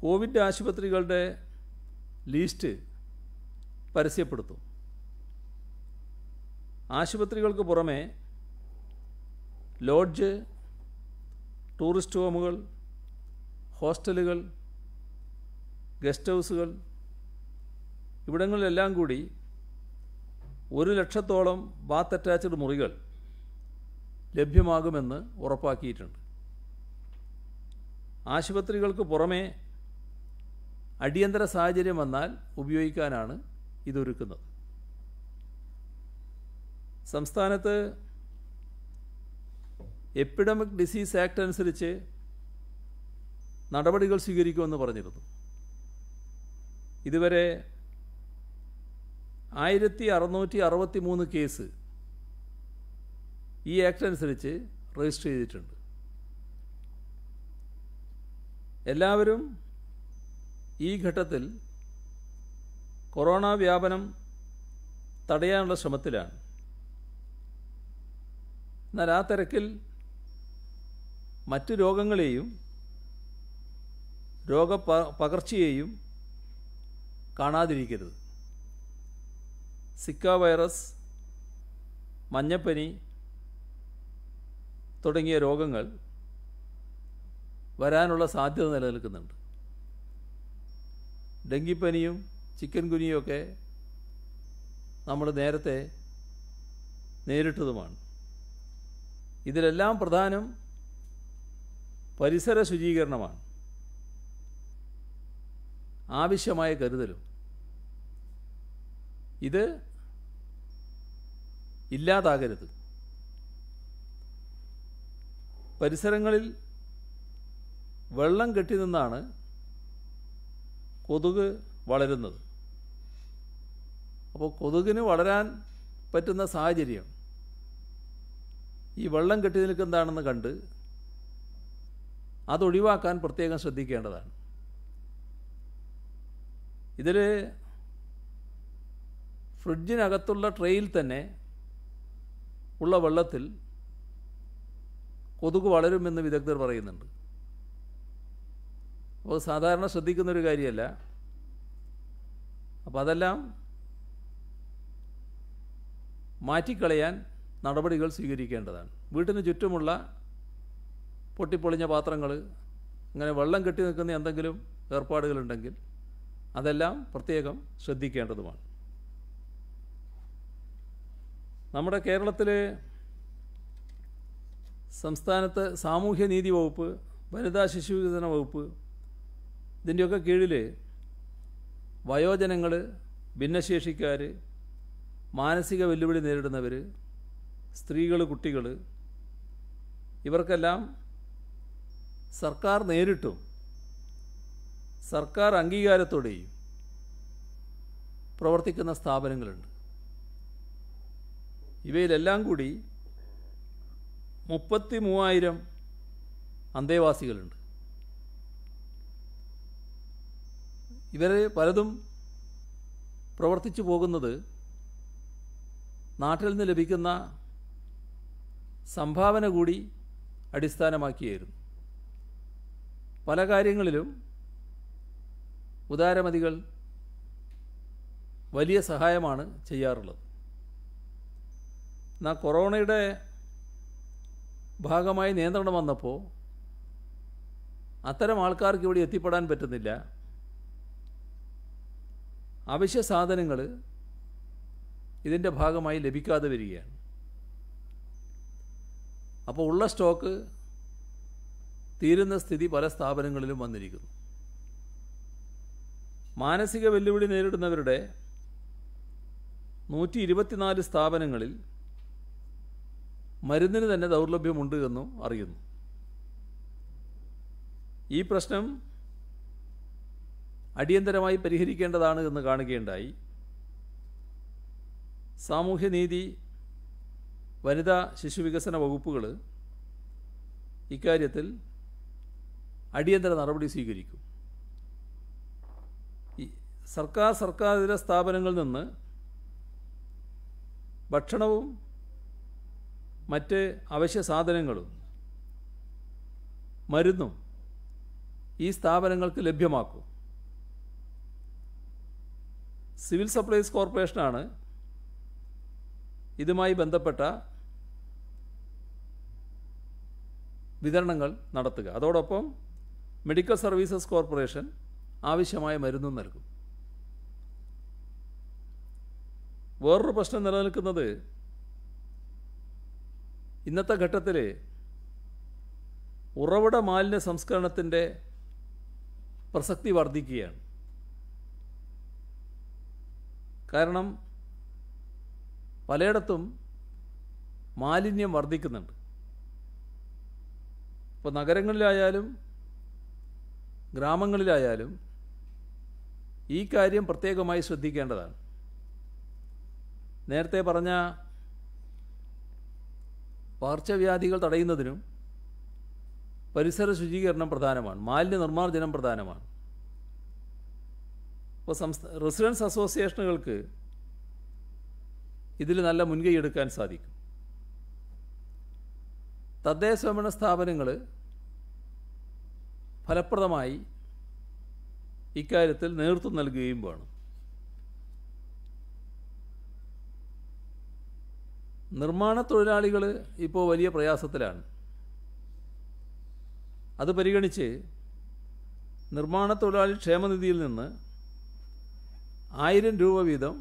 കോവിഡ് ആശുപത്രികളുടെ ലിസ്റ്റ് പരസ്യപ്പെടുത്തും ആശുപത്രികൾക്ക് പുറമെ ലോഡ്ജ് ടൂറിസ്റ്റ് ഹോമുകൾ ഹോസ്റ്റലുകൾ ഗസ്റ്റ് ഹൗസുകൾ ഇവിടങ്ങളിലെല്ലാം കൂടി ഒരു ലക്ഷത്തോളം ബാത്ത് അറ്റാച്ച്ഡ് മുറികൾ ലഭ്യമാകുമെന്ന് ഉറപ്പാക്കിയിട്ടുണ്ട് ആശുപത്രികൾക്ക് പുറമേ അടിയന്തര സാഹചര്യം വന്നാൽ ഉപയോഗിക്കാനാണ് ഇതൊരുക്കുന്നത് സംസ്ഥാനത്ത് എപ്പിഡമിക് ഡിസീസ് ആക്ട് അനുസരിച്ച് നടപടികൾ സ്വീകരിക്കുമെന്ന് പറഞ്ഞിരുന്നു ഇതുവരെ ആയിരത്തി അറുന്നൂറ്റി അറുപത്തി മൂന്ന് കേസ് ഈ ആക്ട് അനുസരിച്ച് രജിസ്റ്റർ ചെയ്തിട്ടുണ്ട് എല്ലാവരും ഈ ഘട്ടത്തിൽ കൊറോണ വ്യാപനം തടയാനുള്ള ശ്രമത്തിലാണ് എന്നാൽ ആ തിരക്കിൽ മറ്റു രോഗങ്ങളെയും രോഗ പകർച്ചയെയും കാണാതിരിക്കരുത് സിക്ക വൈറസ് മഞ്ഞപ്പനി തുടങ്ങിയ രോഗങ്ങൾ വരാനുള്ള സാധ്യത നിലനിൽക്കുന്നുണ്ട് ഡെങ്കിപ്പനിയും ചിക്കൻ കുനിയുമൊക്കെ നമ്മൾ നേരത്തെ നേരിട്ടതുമാണ് ഇതിലെല്ലാം പ്രധാനം പരിസര ശുചീകരണമാണ് ആവശ്യമായ കരുതലും ഇത് ഇല്ലാതാകരുത് പരിസരങ്ങളിൽ വെള്ളം കെട്ടി നിന്നാണ് കൊതുക് വളരുന്നത് അപ്പോൾ കൊതുകിന് വളരാൻ പറ്റുന്ന സാഹചര്യം ഈ വെള്ളം കെട്ടി നിൽക്കുന്നതാണെന്ന് കണ്ട് അതൊഴിവാക്കാൻ പ്രത്യേകം ശ്രദ്ധിക്കേണ്ടതാണ് ഇതിൽ ഫ്രിഡ്ജിനകത്തുള്ള ട്രെയിൽ തന്നെ ഉള്ള വെള്ളത്തിൽ കൊതുക് വളരുമെന്ന് വിദഗ്ധർ പറയുന്നുണ്ട് അപ്പോൾ സാധാരണ ശ്രദ്ധിക്കുന്നൊരു കാര്യമല്ല അപ്പോൾ അതെല്ലാം മാറ്റിക്കളയാൻ നടപടികൾ സ്വീകരിക്കേണ്ടതാണ് വീട്ടിന് ചുറ്റുമുള്ള പൊട്ടിപ്പൊളിഞ്ഞ പാത്രങ്ങൾ അങ്ങനെ വെള്ളം കെട്ടി നിൽക്കുന്ന എന്തെങ്കിലും ഏർപ്പാടുകളുണ്ടെങ്കിൽ അതെല്ലാം പ്രത്യേകം ശ്രദ്ധിക്കേണ്ടതുമാണ് നമ്മുടെ കേരളത്തിൽ സംസ്ഥാനത്ത് സാമൂഹ്യനീതി വകുപ്പ് വനിതാ ശിശു വികസന വകുപ്പ് ഇതിൻ്റെയൊക്കെ കീഴിൽ വയോജനങ്ങൾ ഭിന്നശേഷിക്കാർ മാനസിക വെല്ലുവിളി നേരിടുന്നവർ സ്ത്രീകൾ കുട്ടികൾ ഇവർക്കെല്ലാം സർക്കാർ നേരിട്ടും സർക്കാർ അംഗീകാരത്തോടെയും പ്രവർത്തിക്കുന്ന സ്ഥാപനങ്ങളുണ്ട് ഇവയിലെല്ലാം കൂടി മുപ്പത്തി മൂവായിരം അന്തേവാസികളുണ്ട് ഇവരെ പലതും പ്രവർത്തിച്ചു പോകുന്നത് നാട്ടിൽ നിന്ന് ലഭിക്കുന്ന സംഭാവന കൂടി അടിസ്ഥാനമാക്കിയായിരുന്നു പല കാര്യങ്ങളിലും ഉദാരമതികൾ വലിയ സഹായമാണ് ചെയ്യാറുള്ളത് എന്നാൽ കൊറോണയുടെ ഭാഗമായി നിയന്ത്രണം വന്നപ്പോൾ അത്തരം ആൾക്കാർക്ക് ഇവിടെ എത്തിപ്പെടാൻ പറ്റുന്നില്ല അവശ്യ സാധനങ്ങൾ ഇതിൻ്റെ ഭാഗമായി ലഭിക്കാതെ വരികയാണ് അപ്പോൾ ഉള്ള സ്റ്റോക്ക് തീരുന്ന സ്ഥിതി പല സ്ഥാപനങ്ങളിലും വന്നിരിക്കുന്നു മാനസിക വെല്ലുവിളി നേരിടുന്നവരുടെ നൂറ്റി ഇരുപത്തിനാല് സ്ഥാപനങ്ങളിൽ മരുന്നിന് തന്നെ ദൗർലഭ്യമുണ്ട് എന്നും അറിയുന്നു ഈ പ്രശ്നം അടിയന്തരമായി പരിഹരിക്കേണ്ടതാണ് എന്ന് കാണുകയുണ്ടായി സാമൂഹ്യനീതി വനിതാ ശിശുവികസന വകുപ്പുകൾ ഇക്കാര്യത്തിൽ അടിയന്തര നടപടി സ്വീകരിക്കും സർക്കാർ സർക്കാരിതര സ്ഥാപനങ്ങളിൽ നിന്ന് ഭക്ഷണവും മറ്റ് അവശ്യ സാധനങ്ങളും മരുന്നും ഈ സ്ഥാപനങ്ങൾക്ക് ലഭ്യമാക്കും സിവിൽ സപ്ലൈസ് കോർപ്പറേഷനാണ് ഇതുമായി ബന്ധപ്പെട്ട വിതരണങ്ങൾ നടത്തുക അതോടൊപ്പം മെഡിക്കൽ സർവീസസ് കോർപ്പറേഷൻ ആവശ്യമായ മരുന്നും നൽകും വേറൊരു പ്രശ്നം നിലനിൽക്കുന്നത് ഇന്നത്തെ ഘട്ടത്തിൽ ഉറവിട മാലിന്യ സംസ്കരണത്തിൻ്റെ പ്രസക്തി വർദ്ധിക്കുകയാണ് കാരണം പലയിടത്തും മാലിന്യം വർദ്ധിക്കുന്നുണ്ട് ഇപ്പോൾ നഗരങ്ങളിലായാലും ഗ്രാമങ്ങളിലായാലും ഈ കാര്യം പ്രത്യേകമായി ശ്രദ്ധിക്കേണ്ടതാണ് നേരത്തെ പറഞ്ഞ പകർച്ചവ്യാധികൾ തടയുന്നതിനും പരിസര ശുചീകരണം പ്രധാനമാണ് മാലിന്യ നിർമ്മാർജ്ജനം പ്രധാനമാണ് അപ്പോൾ സംസ്ഥാന റെസിഡൻസ് അസോസിയേഷനുകൾക്ക് ഇതിൽ നല്ല മുൻകൈ എടുക്കാൻ സാധിക്കും തദ്ദേശ സ്വയംഭരണ സ്ഥാപനങ്ങൾ ഫലപ്രദമായി ഇക്കാര്യത്തിൽ നേതൃത്വം നൽകുകയും വേണം നിർമ്മാണ തൊഴിലാളികൾ ഇപ്പോൾ വലിയ പ്രയാസത്തിലാണ് അത് പരിഗണിച്ച് നിർമ്മാണ തൊഴിലാളി ക്ഷേമനിധിയിൽ നിന്ന് ആയിരം രൂപ വീതം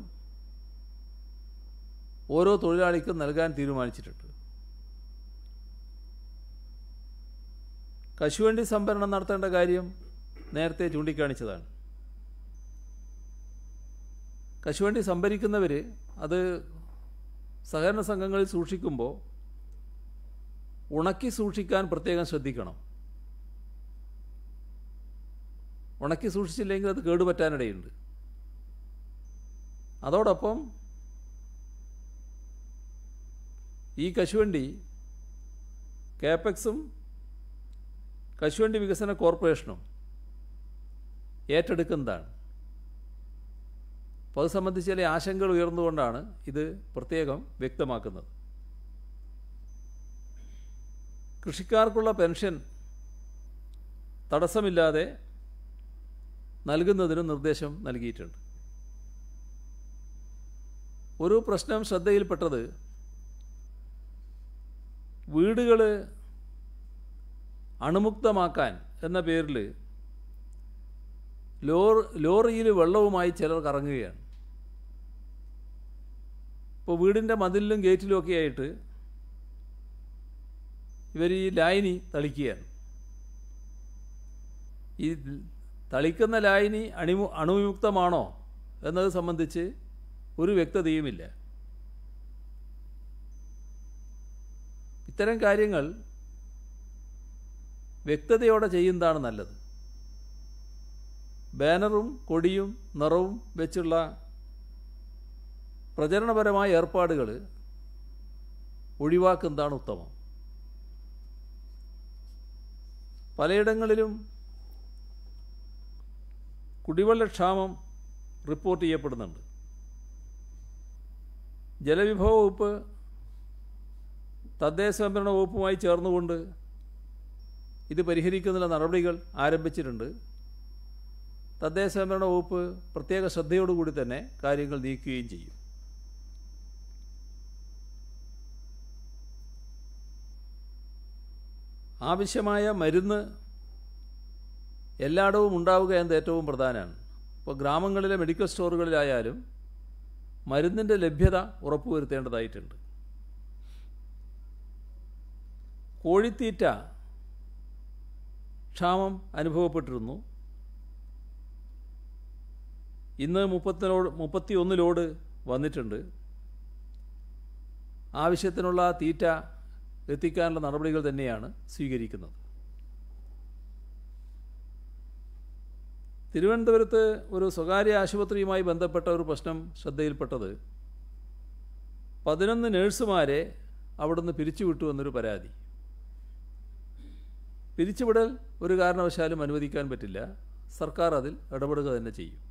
ഓരോ തൊഴിലാളിക്കും നൽകാൻ തീരുമാനിച്ചിട്ടുണ്ട് കശുവണ്ടി സംഭരണം നടത്തേണ്ട കാര്യം നേരത്തെ ചൂണ്ടിക്കാണിച്ചതാണ് കശുവണ്ടി സംഭരിക്കുന്നവർ അത് സഹകരണ സംഘങ്ങളിൽ സൂക്ഷിക്കുമ്പോൾ ഉണക്കി സൂക്ഷിക്കാൻ പ്രത്യേകം ശ്രദ്ധിക്കണം ഉണക്കി സൂക്ഷിച്ചില്ലെങ്കിൽ അത് കേടുപറ്റാനിടയുണ്ട് അതോടൊപ്പം ഈ കശുവണ്ടി കാപ്പക്സും കശുവണ്ടി വികസന കോർപ്പറേഷനും ഏറ്റെടുക്കുന്നതാണ് അപ്പോൾ അത് സംബന്ധിച്ച് ചില ആശങ്കകൾ ഉയർന്നുകൊണ്ടാണ് ഇത് പ്രത്യേകം വ്യക്തമാക്കുന്നത് കൃഷിക്കാർക്കുള്ള പെൻഷൻ തടസ്സമില്ലാതെ നൽകുന്നതിന് നിർദ്ദേശം നൽകിയിട്ടുണ്ട് ഒരു പ്രശ്നം ശ്രദ്ധയിൽപ്പെട്ടത് വീടുകൾ അണുമുക്തമാക്കാൻ എന്ന പേരിൽ ലോറി ലോറിയിൽ വെള്ളവുമായി ചിലർ കറങ്ങുകയാണ് ഇപ്പോൾ വീടിൻ്റെ മതിലിലും ഗേറ്റിലും ഒക്കെ ആയിട്ട് ഇവർ ഈ ലായനി തളിക്കുകയാണ് ഈ തളിക്കുന്ന ലായനി അണിമു അണുവിമുക്തമാണോ എന്നത് സംബന്ധിച്ച് ഒരു വ്യക്തതയുമില്ല ഇത്തരം കാര്യങ്ങൾ വ്യക്തതയോടെ ചെയ്യുന്നതാണ് നല്ലത് ബാനറും കൊടിയും നിറവും വെച്ചുള്ള പ്രചരണപരമായ ഏർപ്പാടുകൾ ഒഴിവാക്കുന്നതാണ് ഉത്തമം പലയിടങ്ങളിലും കുടിവെള്ളക്ഷാമം റിപ്പോർട്ട് ചെയ്യപ്പെടുന്നുണ്ട് ജലവിഭവ വകുപ്പ് തദ്ദേശ സംഭരണ വകുപ്പുമായി ചേർന്നുകൊണ്ട് ഇത് പരിഹരിക്കുന്നതിനുള്ള നടപടികൾ ആരംഭിച്ചിട്ടുണ്ട് തദ്ദേശ സംഭരണ വകുപ്പ് പ്രത്യേക ശ്രദ്ധയോടുകൂടി തന്നെ കാര്യങ്ങൾ നീക്കുകയും ചെയ്യും ആവശ്യമായ മരുന്ന് എല്ലായിടവും ഉണ്ടാവുക എന്നത് ഏറ്റവും പ്രധാനമാണ് ഇപ്പോൾ ഗ്രാമങ്ങളിലെ മെഡിക്കൽ സ്റ്റോറുകളിലായാലും മരുന്നിൻ്റെ ലഭ്യത ഉറപ്പുവരുത്തേണ്ടതായിട്ടുണ്ട് കോഴിത്തീറ്റ ക്ഷാമം അനുഭവപ്പെട്ടിരുന്നു ഇന്ന് മുപ്പത്തിനോട് മുപ്പത്തി ഒന്നിലോട് വന്നിട്ടുണ്ട് ആവശ്യത്തിനുള്ള തീറ്റ എത്തിക്കാനുള്ള നടപടികൾ തന്നെയാണ് സ്വീകരിക്കുന്നത് തിരുവനന്തപുരത്ത് ഒരു സ്വകാര്യ ആശുപത്രിയുമായി ബന്ധപ്പെട്ട ഒരു പ്രശ്നം ശ്രദ്ധയിൽപ്പെട്ടത് പതിനൊന്ന് നേഴ്സുമാരെ അവിടുന്ന് പിരിച്ചുവിട്ടു എന്നൊരു പരാതി പിരിച്ചുവിടൽ ഒരു കാരണവശാലും അനുവദിക്കാൻ പറ്റില്ല സർക്കാർ അതിൽ ഇടപെടുക തന്നെ ചെയ്യും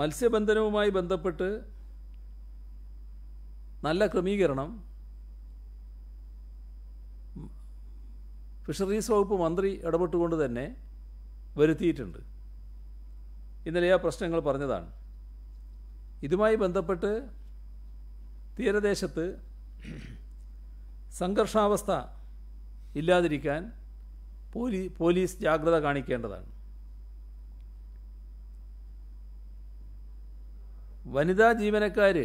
മത്സ്യബന്ധനവുമായി ബന്ധപ്പെട്ട് നല്ല ക്രമീകരണം ഫിഷറീസ് വകുപ്പ് മന്ത്രി ഇടപെട്ടുകൊണ്ട് തന്നെ വരുത്തിയിട്ടുണ്ട് ഇന്നലെ ആ പ്രശ്നങ്ങൾ പറഞ്ഞതാണ് ഇതുമായി ബന്ധപ്പെട്ട് തീരദേശത്ത് സംഘർഷാവസ്ഥ ഇല്ലാതിരിക്കാൻ പോലീ പോലീസ് ജാഗ്രത കാണിക്കേണ്ടതാണ് വനിതാ ജീവനക്കാർ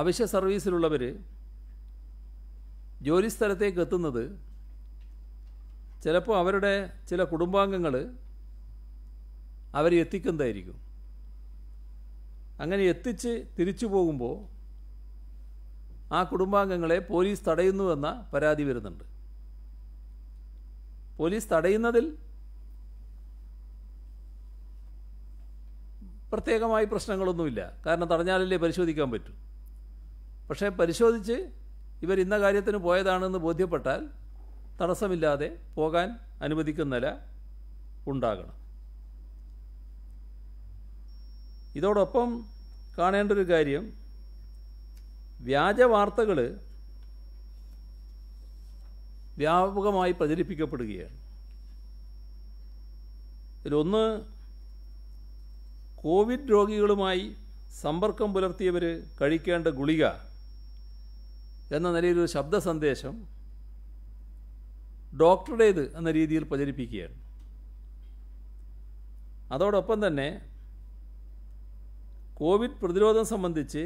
അവശ്യ സർവീസിലുള്ളവർ ജോലിസ്ഥലത്തേക്ക് എത്തുന്നത് ചിലപ്പോൾ അവരുടെ ചില കുടുംബാംഗങ്ങൾ അവരെ എത്തിക്കുന്നതായിരിക്കും അങ്ങനെ എത്തിച്ച് തിരിച്ചു പോകുമ്പോൾ ആ കുടുംബാംഗങ്ങളെ പോലീസ് തടയുന്നുവെന്ന പരാതി വരുന്നുണ്ട് പോലീസ് തടയുന്നതിൽ പ്രത്യേകമായി പ്രശ്നങ്ങളൊന്നുമില്ല കാരണം തടഞ്ഞാലല്ലേ പരിശോധിക്കാൻ പറ്റും പക്ഷേ പരിശോധിച്ച് ഇവർ ഇന്ന കാര്യത്തിന് പോയതാണെന്ന് ബോധ്യപ്പെട്ടാൽ തടസ്സമില്ലാതെ പോകാൻ അനുവദിക്കുന്ന നില ഉണ്ടാകണം ഇതോടൊപ്പം കാണേണ്ട ഒരു കാര്യം വ്യാജ വാർത്തകൾ വ്യാപകമായി പ്രചരിപ്പിക്കപ്പെടുകയാണ് ഇതിലൊന്ന് കോവിഡ് രോഗികളുമായി സമ്പർക്കം പുലർത്തിയവർ കഴിക്കേണ്ട ഗുളിക എന്ന നിലയിൽ ഒരു ശബ്ദ സന്ദേശം ഡോക്ടറുടേത് എന്ന രീതിയിൽ പ്രചരിപ്പിക്കുകയാണ് അതോടൊപ്പം തന്നെ കോവിഡ് പ്രതിരോധം സംബന്ധിച്ച്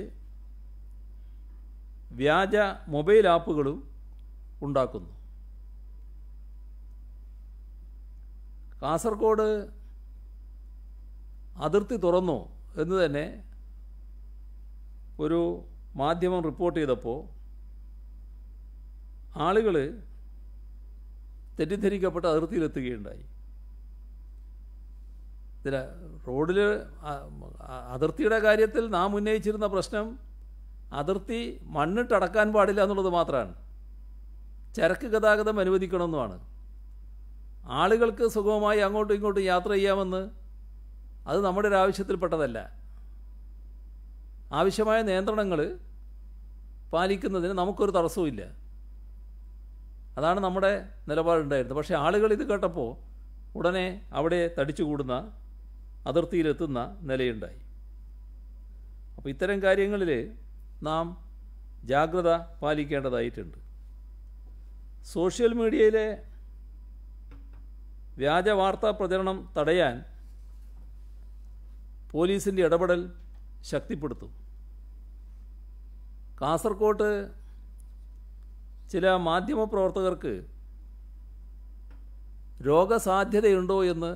വ്യാജ മൊബൈൽ ആപ്പുകളും ഉണ്ടാക്കുന്നു കാസർഗോഡ് അതിർത്തി തുറന്നോ എന്ന് തന്നെ ഒരു മാധ്യമം റിപ്പോർട്ട് ചെയ്തപ്പോൾ ആളുകൾ തെറ്റിദ്ധരിക്കപ്പെട്ട അതിർത്തിയിലെത്തുകയുണ്ടായി ഇതില റോഡിൽ അതിർത്തിയുടെ കാര്യത്തിൽ നാം ഉന്നയിച്ചിരുന്ന പ്രശ്നം അതിർത്തി മണ്ണിട്ടടക്കാൻ പാടില്ല എന്നുള്ളത് മാത്രമാണ് ചരക്ക് ഗതാഗതം അനുവദിക്കണമെന്നുമാണ് ആളുകൾക്ക് സുഗമമായി അങ്ങോട്ടും ഇങ്ങോട്ടും യാത്ര ചെയ്യാമെന്ന് അത് നമ്മുടെ ഒരു ആവശ്യത്തിൽപ്പെട്ടതല്ല ആവശ്യമായ നിയന്ത്രണങ്ങൾ പാലിക്കുന്നതിന് നമുക്കൊരു ഇല്ല അതാണ് നമ്മുടെ നിലപാടുണ്ടായിരുന്നത് പക്ഷേ ആളുകൾ ഇത് കേട്ടപ്പോൾ ഉടനെ അവിടെ തടിച്ചുകൂടുന്ന അതിർത്തിയിലെത്തുന്ന നിലയുണ്ടായി അപ്പോൾ ഇത്തരം കാര്യങ്ങളിൽ നാം ജാഗ്രത പാലിക്കേണ്ടതായിട്ടുണ്ട് സോഷ്യൽ മീഡിയയിലെ വ്യാജ വാർത്താ പ്രചരണം തടയാൻ പോലീസിൻ്റെ ഇടപെടൽ ശക്തിപ്പെടുത്തും കാസർകോട്ട് ചില മാധ്യമപ്രവർത്തകർക്ക് രോഗസാധ്യതയുണ്ടോ എന്ന്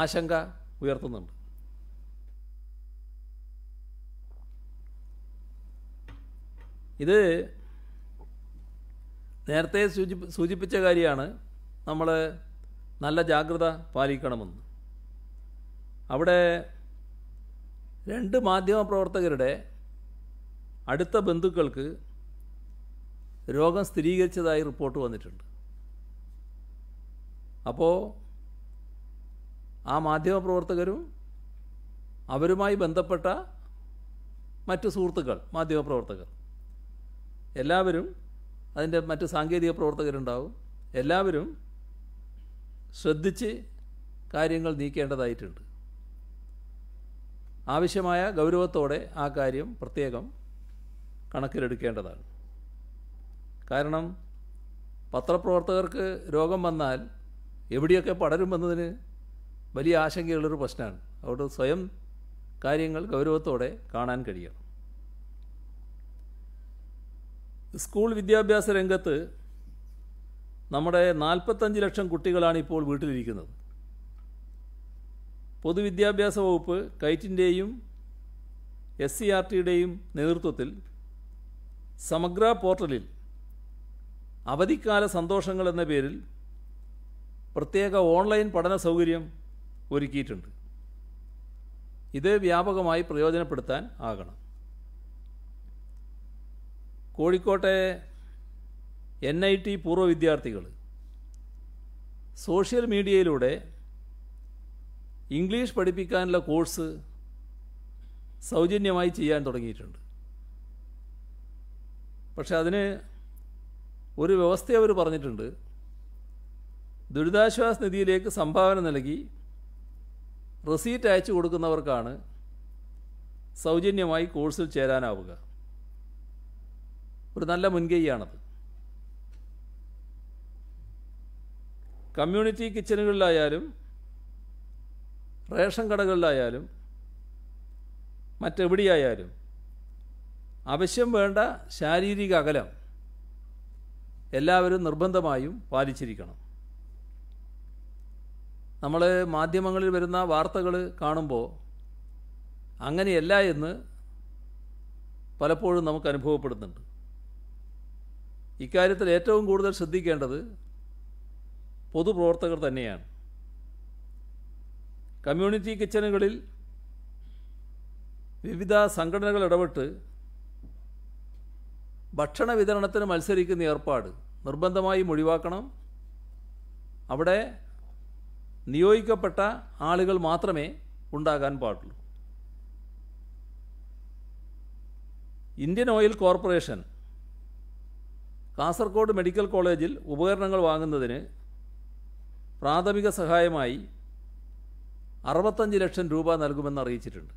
ആശങ്ക ഉയർത്തുന്നുണ്ട് ഇത് നേരത്തെ സൂചി സൂചിപ്പിച്ച കാര്യമാണ് നമ്മൾ നല്ല ജാഗ്രത പാലിക്കണമെന്ന് അവിടെ രണ്ട് മാധ്യമപ്രവർത്തകരുടെ അടുത്ത ബന്ധുക്കൾക്ക് രോഗം സ്ഥിരീകരിച്ചതായി റിപ്പോർട്ട് വന്നിട്ടുണ്ട് അപ്പോൾ ആ മാധ്യമപ്രവർത്തകരും അവരുമായി ബന്ധപ്പെട്ട മറ്റ് സുഹൃത്തുക്കൾ മാധ്യമപ്രവർത്തകർ എല്ലാവരും അതിൻ്റെ മറ്റ് സാങ്കേതിക പ്രവർത്തകരുണ്ടാവും എല്ലാവരും ശ്രദ്ധിച്ച് കാര്യങ്ങൾ നീക്കേണ്ടതായിട്ടുണ്ട് ആവശ്യമായ ഗൗരവത്തോടെ ആ കാര്യം പ്രത്യേകം കണക്കിലെടുക്കേണ്ടതാണ് കാരണം പത്രപ്രവർത്തകർക്ക് രോഗം വന്നാൽ എവിടെയൊക്കെ പടരുമെന്നതിന് വലിയ ആശങ്കയുള്ളൊരു പ്രശ്നമാണ് അതുകൊണ്ട് സ്വയം കാര്യങ്ങൾ ഗൗരവത്തോടെ കാണാൻ കഴിയണം സ്കൂൾ വിദ്യാഭ്യാസ രംഗത്ത് നമ്മുടെ നാൽപ്പത്തഞ്ച് ലക്ഷം കുട്ടികളാണ് ഇപ്പോൾ വീട്ടിലിരിക്കുന്നത് പൊതുവിദ്യാഭ്യാസ വകുപ്പ് കൈറ്റിൻ്റെയും എസ് സി ആർ ടിയുടെയും നേതൃത്വത്തിൽ സമഗ്ര പോർട്ടലിൽ അവധിക്കാല സന്തോഷങ്ങൾ എന്ന പേരിൽ പ്രത്യേക ഓൺലൈൻ പഠന സൗകര്യം ഒരുക്കിയിട്ടുണ്ട് ഇത് വ്യാപകമായി പ്രയോജനപ്പെടുത്താൻ ആകണം കോഴിക്കോട്ടെ എൻ ഐ ടി പൂർവ്വ വിദ്യാർത്ഥികൾ സോഷ്യൽ മീഡിയയിലൂടെ ഇംഗ്ലീഷ് പഠിപ്പിക്കാനുള്ള കോഴ്സ് സൗജന്യമായി ചെയ്യാൻ തുടങ്ങിയിട്ടുണ്ട് പക്ഷെ അതിന് ഒരു വ്യവസ്ഥ അവർ പറഞ്ഞിട്ടുണ്ട് ദുരിതാശ്വാസ നിധിയിലേക്ക് സംഭാവന നൽകി റെസീറ്റ് അയച്ചു കൊടുക്കുന്നവർക്കാണ് സൗജന്യമായി കോഴ്സിൽ ചേരാനാവുക ഒരു നല്ല മുൻകൈയാണത് കമ്മ്യൂണിറ്റി കിച്ചണുകളിലായാലും റേഷൻ കടകളിലായാലും മറ്റെവിടെയായാലും ആവശ്യം വേണ്ട ശാരീരിക അകലം എല്ലാവരും നിർബന്ധമായും പാലിച്ചിരിക്കണം നമ്മൾ മാധ്യമങ്ങളിൽ വരുന്ന വാർത്തകൾ കാണുമ്പോൾ അങ്ങനെയല്ല എന്ന് പലപ്പോഴും നമുക്ക് അനുഭവപ്പെടുന്നുണ്ട് ഇക്കാര്യത്തിൽ ഏറ്റവും കൂടുതൽ ശ്രദ്ധിക്കേണ്ടത് പൊതുപ്രവർത്തകർ തന്നെയാണ് കമ്മ്യൂണിറ്റി കിച്ചനുകളിൽ വിവിധ സംഘടനകൾ ഇടപെട്ട് ഭക്ഷണ വിതരണത്തിന് മത്സരിക്കുന്ന ഏർപ്പാട് നിർബന്ധമായും ഒഴിവാക്കണം അവിടെ നിയോഗിക്കപ്പെട്ട ആളുകൾ മാത്രമേ ഉണ്ടാകാൻ പാടുള്ളൂ Indian oil corporation Kasaragod medical കോളേജിൽ ഉപകരണങ്ങൾ വാങ്ങുന്നതിന് പ്രാഥമിക സഹായമായി അറുപത്തഞ്ച് ലക്ഷം രൂപ നൽകുമെന്ന് അറിയിച്ചിട്ടുണ്ട്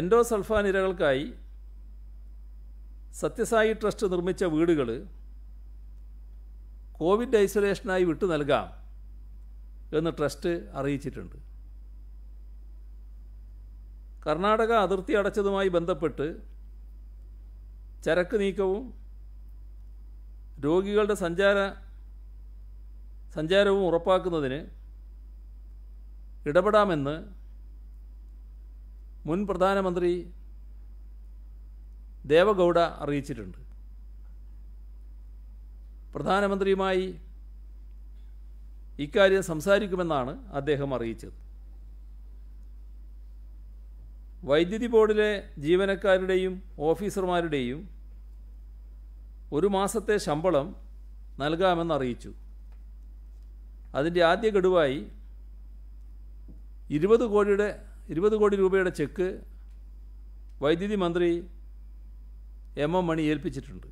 എൻഡോസൾഫാനിരകൾക്കായി സത്യസായി ട്രസ്റ്റ് നിർമ്മിച്ച വീടുകൾ കോവിഡ് ഐസൊലേഷനായി വിട്ടു നൽകാം എന്ന് ട്രസ്റ്റ് അറിയിച്ചിട്ടുണ്ട് കർണാടക അതിർത്തി അടച്ചതുമായി ബന്ധപ്പെട്ട് ചരക്ക് നീക്കവും രോഗികളുടെ സഞ്ചാര സഞ്ചാരവും ഉറപ്പാക്കുന്നതിന് ഇടപെടാമെന്ന് മുൻ പ്രധാനമന്ത്രി ദേവഗൗഡ അറിയിച്ചിട്ടുണ്ട് പ്രധാനമന്ത്രിയുമായി ഇക്കാര്യം സംസാരിക്കുമെന്നാണ് അദ്ദേഹം അറിയിച്ചത് വൈദ്യുതി ബോർഡിലെ ജീവനക്കാരുടെയും ഓഫീസർമാരുടെയും ഒരു മാസത്തെ ശമ്പളം നൽകാമെന്നറിയിച്ചു അതിൻ്റെ ആദ്യ ഗഡുവായി ഇരുപത് കോടിയുടെ ഇരുപത് കോടി രൂപയുടെ ചെക്ക് വൈദ്യുതി മന്ത്രി എം എം മണി ഏൽപ്പിച്ചിട്ടുണ്ട്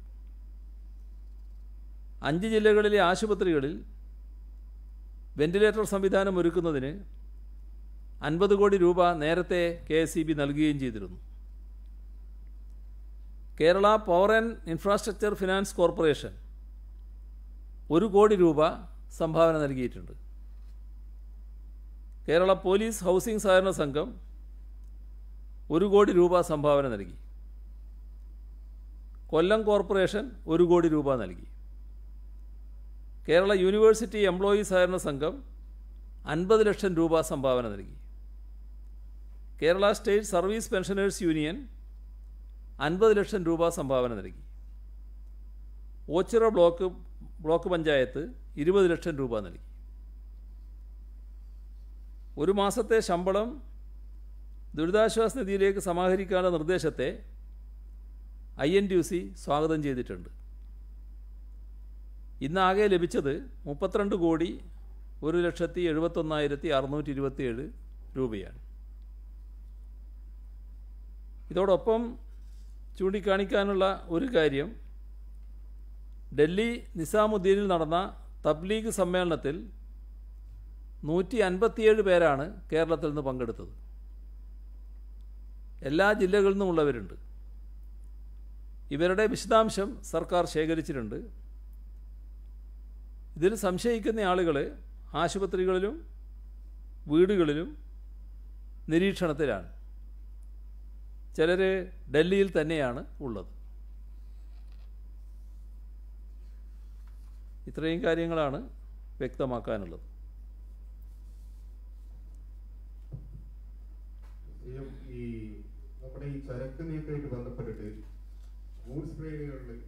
അഞ്ച് ജില്ലകളിലെ ആശുപത്രികളിൽ വെന്റിലേറ്റർ സംവിധാനം ഒരുക്കുന്നതിന് അൻപത് കോടി രൂപ നേരത്തെ കെ എസ് ഇ ബി നൽകുകയും ചെയ്തിരുന്നു Kerala power and infrastructure finance corporation ഒരു കോടി രൂപ സംഭാവന നൽകിയിട്ടുണ്ട് കേരള പോലീസ് ഹൗസിംഗ് സഹകരണ സംഘം ഒരു കോടി രൂപ സംഭാവന നൽകി കൊല്ലം കോർപ്പറേഷൻ ഒരു കോടി രൂപ നൽകി കേരള യൂണിവേഴ്സിറ്റി എംപ്ലോയീസ് സഹകരണ സംഘം അൻപത് ലക്ഷം രൂപ സംഭാവന നൽകി Kerala state service pensioners union അൻപത് ലക്ഷം രൂപ സംഭാവന നൽകി ഓച്ചിറ ബ്ലോക്ക് ബ്ലോക്ക് പഞ്ചായത്ത് ഇരുപത് ലക്ഷം രൂപ നൽകി ഒരു മാസത്തെ ശമ്പളം ദുരിതാശ്വാസ നിധിയിലേക്ക് സമാഹരിക്കാനുള്ള നിർദ്ദേശത്തെ I N D U C സ്വാഗതം ചെയ്തിട്ടുണ്ട് ഇന്നാകെ ലഭിച്ചത് മുപ്പത്തിരണ്ട് കോടി ഒരു ലക്ഷത്തി എഴുപത്തൊന്നായിരത്തി അറുന്നൂറ്റി ഇരുപത്തിയേഴ് രൂപയാണ് ഇതോടൊപ്പം ചൂണ്ടിക്കാണിക്കാനുള്ള ഒരു കാര്യം ഡൽഹി നിസാമുദ്ദീനിൽ നടന്ന തബ്ലീഗ് സമ്മേളനത്തിൽ നൂറ്റി അൻപത്തിയേഴ് പേരാണ് കേരളത്തിൽ നിന്ന് പങ്കെടുത്തത് എല്ലാ ജില്ലകളിൽ നിന്നുമുള്ളവരുണ്ട് ഇവരുടെ വിശദാംശം സർക്കാർ ശേഖരിച്ചിട്ടുണ്ട് ഇതിൽ സംശയിക്കുന്ന ആളുകളെ ആശുപത്രികളിലും വീടുകളിലും നിരീക്ഷണത്തിലാണ് ചിലർ ഡൽഹിയിൽ തന്നെയാണ് ഉള്ളത് ഇത്രയും കാര്യങ്ങളാണ് വ്യക്തമാക്കാനുള്ളത്
ഈ നമ്മുടെ ഈ ചരക്ക് നീക്കമായിട്ട് ബന്ധപ്പെട്ടിട്ട് ഗൂഡ്സ് ട്രെയിനുകളിൽ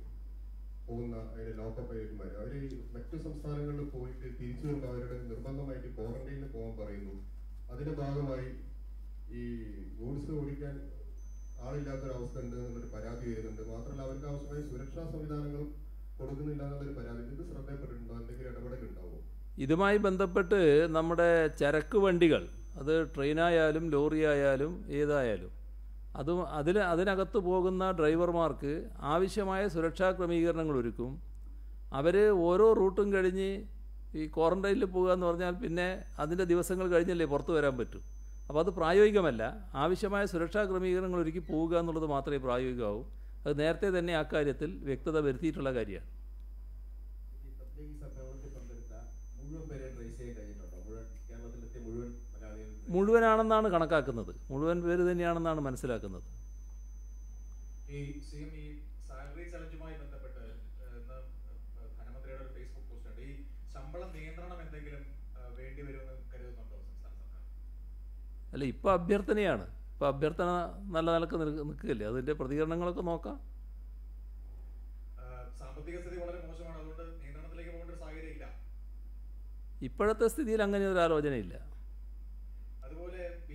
പോകുന്ന അതിന്റെ ലോക്കപ്പ് ഏജന്മാർ അവര് മറ്റു സംസ്ഥാനങ്ങളിൽ പോയിട്ട് തിരിച്ചു കൊണ്ട് അവരുടെ നിർബന്ധമായിട്ട് ക്വാറന്റൈനിൽ പോകാൻ പറയുന്നു അതിന്റെ ഭാഗമായി ഈ ഗൂഡ്സ് ഓടിക്കാൻ ആളില്ലാത്തൊരവസ്ഥ ഉണ്ട് എന്നുള്ളൊരു പരാതി വരുന്നുണ്ട് മാത്രമല്ല അവർക്ക് ആവശ്യമായ സുരക്ഷാ സംവിധാനങ്ങളും കൊടുക്കുന്നില്ല എന്നുള്ളൊരു പരാതി ഇത് ശ്രദ്ധപ്പെട്ടിട്ടുണ്ടോ എന്തെങ്കിലും ഇടപെടലുണ്ടാവോ
ഇതുമായി ബന്ധപ്പെട്ട് നമ്മുടെ ചരക്ക് വണ്ടികൾ അത് ട്രെയിനായാലും ലോറി ആയാലും ഏതായാലും അതും അതിൽ അതിനകത്ത് പോകുന്ന ഡ്രൈവർമാർക്ക് ആവശ്യമായ സുരക്ഷാ ക്രമീകരണങ്ങൾ ഒരുക്കും അവർ ഓരോ റൂട്ടും കഴിഞ്ഞ് ഈ ക്വാറന്റൈനിൽ പോകുക എന്ന് പറഞ്ഞാൽ പിന്നെ അതിൻ്റെ ദിവസങ്ങൾ കഴിഞ്ഞല്ലേ പുറത്തു വരാൻ പറ്റൂ അപ്പോൾ അത് പ്രായോഗികമല്ല ആവശ്യമായ സുരക്ഷാ ക്രമീകരണങ്ങൾ ഒരുക്കി പോവുക എന്നുള്ളത് മാത്രമേ പ്രായോഗികമാവൂ അത് നേരത്തെ തന്നെ ആ കാര്യത്തിൽ വ്യക്തത വരുത്തിയിട്ടുള്ള കാര്യമാണ് മുഴുവനാണെന്നാണ് കണക്കാക്കുന്നത് മുഴുവൻ പേര് തന്നെയാണെന്നാണ് മനസ്സിലാക്കുന്നത്
ഈ ഈ ചലഞ്ചുമായി ബന്ധപ്പെട്ട് ധനമന്ത്രിയുടെ ഒരു ഫേസ്ബുക്ക് ഈ നിയന്ത്രണം എന്തെങ്കിലും വേണ്ടി വരുമെന്ന്
അല്ല ഇപ്പൊ അഭ്യർത്ഥനയാണ് ഇപ്പൊ അഭ്യർത്ഥന നല്ല നിലക്ക് നിൽക്കുകയല്ലേ അതിന്റെ പ്രതികരണങ്ങളൊക്കെ നോക്കാം
സാമ്പത്തിക സ്ഥിതി വളരെ മോശമാണ് അതുകൊണ്ട് നിയന്ത്രണത്തിലേക്ക് ഒരു
ഇപ്പോഴത്തെ സ്ഥിതിയിൽ അങ്ങനെ ഒരു ആലോചനയില്ല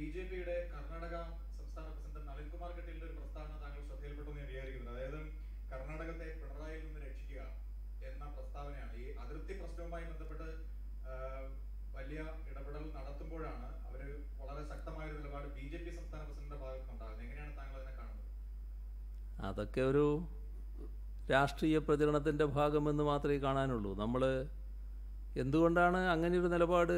ബി ജെ പിയുടെ കർണാടക സംസ്ഥാന പ്രസിഡന്റ് നളിൻകുമാർ കട്ടീലിന്റെ ഒരു പ്രസ്താവന താങ്കൾ ശ്രദ്ധയിൽപ്പെട്ടു ഞാൻ വിചാരിക്കുന്നത് അതായത് കർണാടകത്തെ പിണറായിയിൽ നിന്ന് രക്ഷിക്കുക എന്ന പ്രസ്താവനയാണ് ഈ അതിർത്തി പ്രശ്നവുമായി ബന്ധപ്പെട്ട് വലിയ ഇടപെടൽ നടത്തുമ്പോഴാണ് അവർ വളരെ ശക്തമായ ഒരു നിലപാട്
ബി ജെ പി സംസ്ഥാന പ്രസിഡന്റിന്റെ ഭാഗത്തുനിന്നുണ്ടാകുന്നത് എങ്ങനെയാണ് താങ്കൾ അതിനെ കാണുന്നത് അതൊക്കെ ഒരു രാഷ്ട്രീയ പ്രചരണത്തിന്റെ ഭാഗമെന്ന് മാത്രമേ കാണാനുള്ളൂ നമ്മൾ എന്തുകൊണ്ടാണ് അങ്ങനെ ഒരു നിലപാട്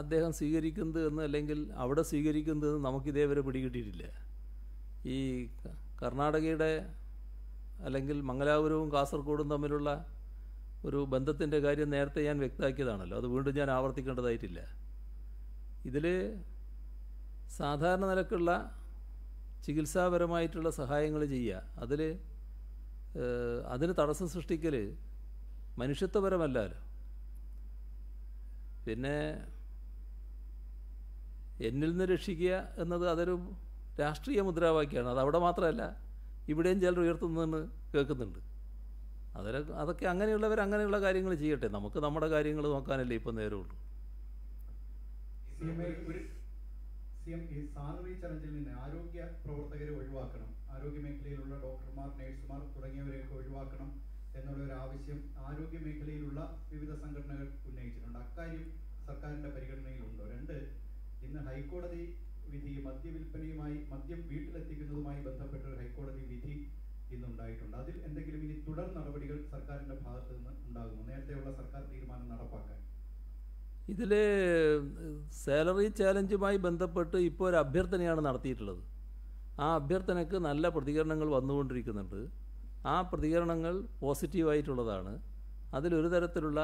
അദ്ദേഹം സ്വീകരിക്കുന്നത് എന്ന് അല്ലെങ്കിൽ അവിടെ സ്വീകരിക്കുന്നത് നമുക്കിതേവരെ പിടികിട്ടിയിട്ടില്ല ഈ കർണാടകയുടെ അല്ലെങ്കിൽ മംഗലാപുരവും കാസർഗോഡും തമ്മിലുള്ള ഒരു ബന്ധത്തിൻ്റെ കാര്യം നേരത്തെ ഞാൻ വ്യക്തമാക്കിയതാണല്ലോ അത് വീണ്ടും ഞാൻ ആവർത്തിക്കേണ്ടതായിട്ടില്ല ഇതിൽ സാധാരണ നിലക്കുള്ള ചികിത്സാപരമായിട്ടുള്ള സഹായങ്ങൾ ചെയ്യുക അതിൽ അതിന് തടസ്സം സൃഷ്ടിക്കൽ മനുഷ്യത്വപരമല്ലല്ലോ പിന്നെ എന്നിൽ നിന്ന് രക്ഷിക്കുക എന്നത് അതൊരു രാഷ്ട്രീയ മുദ്രാവാക്യമാണ് അത് അവിടെ മാത്രമല്ല ഇവിടെയും ചിലർ ഉയർത്തുന്നതെന്ന് കേൾക്കുന്നുണ്ട് അതൊരു അതൊക്കെ അങ്ങനെയുള്ളവർ അങ്ങനെയുള്ള കാര്യങ്ങൾ ചെയ്യട്ടെ നമുക്ക് നമ്മുടെ കാര്യങ്ങൾ നോക്കാനല്ലേ ഇപ്പം നേരമുള്ളൂ
സാലറി നിന്ന് ആരോഗ്യ പ്രവർത്തകരെ ഒഴിവാക്കണം ആരോഗ്യ മേഖലയിലുള്ള ഡോക്ടർമാർ നഴ്സുമാർ തുടങ്ങിയവരെയൊക്കെ ഒഴിവാക്കണം എന്നുള്ള ഒരു ആവശ്യം ആരോഗ്യ മേഖലയിലുള്ള വിവിധ സംഘടനകൾ ഉന്നയിച്ചിട്ടുണ്ട് അക്കാര്യം സർക്കാരിൻ്റെ പരിഗണനയിലുണ്ടോ രണ്ട് ഇന്ന് ഹൈക്കോടതി വിധി മദ്യവില്പനയുമായി മദ്യം വീട്ടിലെത്തിക്കുന്നതുമായി ബന്ധപ്പെട്ട ഒരു ഹൈക്കോടതി വിധി ഇന്നുണ്ടായിട്ടുണ്ട് അതിൽ എന്തെങ്കിലും ഇനി തുടർ നടപടികൾ സർക്കാരിൻ്റെ ഭാഗത്ത് നിന്ന് ഉണ്ടാകുമോ നേരത്തെയുള്ള സർക്കാർ തീരുമാനം നടപ്പാക്കാൻ
ഇതിൽ സാലറി ചാലഞ്ചുമായി ബന്ധപ്പെട്ട് ഇപ്പോൾ ഒരു അഭ്യർത്ഥനയാണ് നടത്തിയിട്ടുള്ളത് ആ അഭ്യർത്ഥനക്ക് നല്ല പ്രതികരണങ്ങൾ വന്നുകൊണ്ടിരിക്കുന്നുണ്ട് ആ പ്രതികരണങ്ങൾ പോസിറ്റീവായിട്ടുള്ളതാണ് അതിലൊരു തരത്തിലുള്ള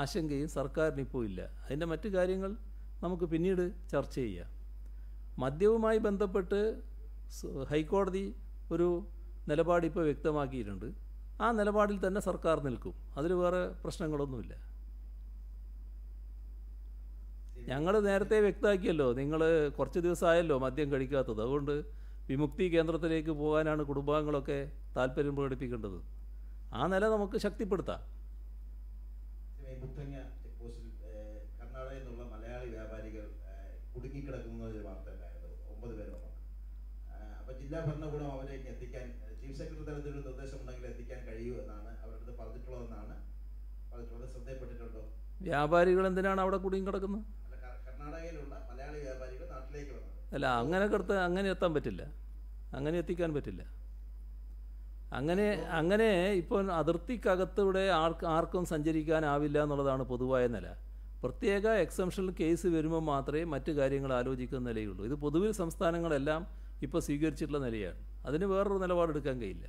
ആശങ്കയും സർക്കാരിനിപ്പോൾ ഇല്ല അതിൻ്റെ മറ്റു കാര്യങ്ങൾ നമുക്ക് പിന്നീട് ചർച്ച ചെയ്യാം മദ്യവുമായി ബന്ധപ്പെട്ട് ഹൈക്കോടതി ഒരു നിലപാടിപ്പോൾ ഇപ്പോൾ വ്യക്തമാക്കിയിട്ടുണ്ട് ആ നിലപാടിൽ തന്നെ സർക്കാർ നിൽക്കും അതിൽ വേറെ പ്രശ്നങ്ങളൊന്നുമില്ല ഞങ്ങൾ നേരത്തെ വ്യക്തമാക്കിയല്ലോ നിങ്ങൾ കുറച്ച് ദിവസമായല്ലോ മദ്യം കഴിക്കാത്തത് അതുകൊണ്ട് വിമുക്തി കേന്ദ്രത്തിലേക്ക് പോകാനാണ് കുടുംബാംഗങ്ങളൊക്കെ താല്പര്യം പ്രകടിപ്പിക്കേണ്ടത് ആ നില നമുക്ക് ശക്തിപ്പെടുത്താം
വ്യാപാരികൾ ഒരു ജില്ലാ അവരെ ചീഫ് നിർദ്ദേശം ഉണ്ടെങ്കിൽ പറഞ്ഞിട്ടുള്ളതെന്നാണ്
വ്യാപാരികൾ എന്തിനാണ് അവിടെ കുടുങ്ങി കിടക്കുന്നത് അല്ല അങ്ങനെ കടത്ത് അങ്ങനെ എത്താൻ പറ്റില്ല അങ്ങനെ എത്തിക്കാൻ പറ്റില്ല അങ്ങനെ അങ്ങനെ ഇപ്പോൾ അതിർത്തിക്കകത്തൂടെ ആർക്ക് ആർക്കും സഞ്ചരിക്കാനാവില്ല എന്നുള്ളതാണ് പൊതുവായ നില പ്രത്യേക എക്സംഷൻ കേസ് വരുമ്പോൾ മാത്രമേ മറ്റു കാര്യങ്ങൾ ആലോചിക്കുന്ന നിലയുള്ളൂ ഇത് പൊതുവിൽ സംസ്ഥാനങ്ങളെല്ലാം ഇപ്പോൾ സ്വീകരിച്ചിട്ടുള്ള നിലയാണ് അതിന് വേറൊരു നിലപാടെടുക്കാൻ കഴിയില്ല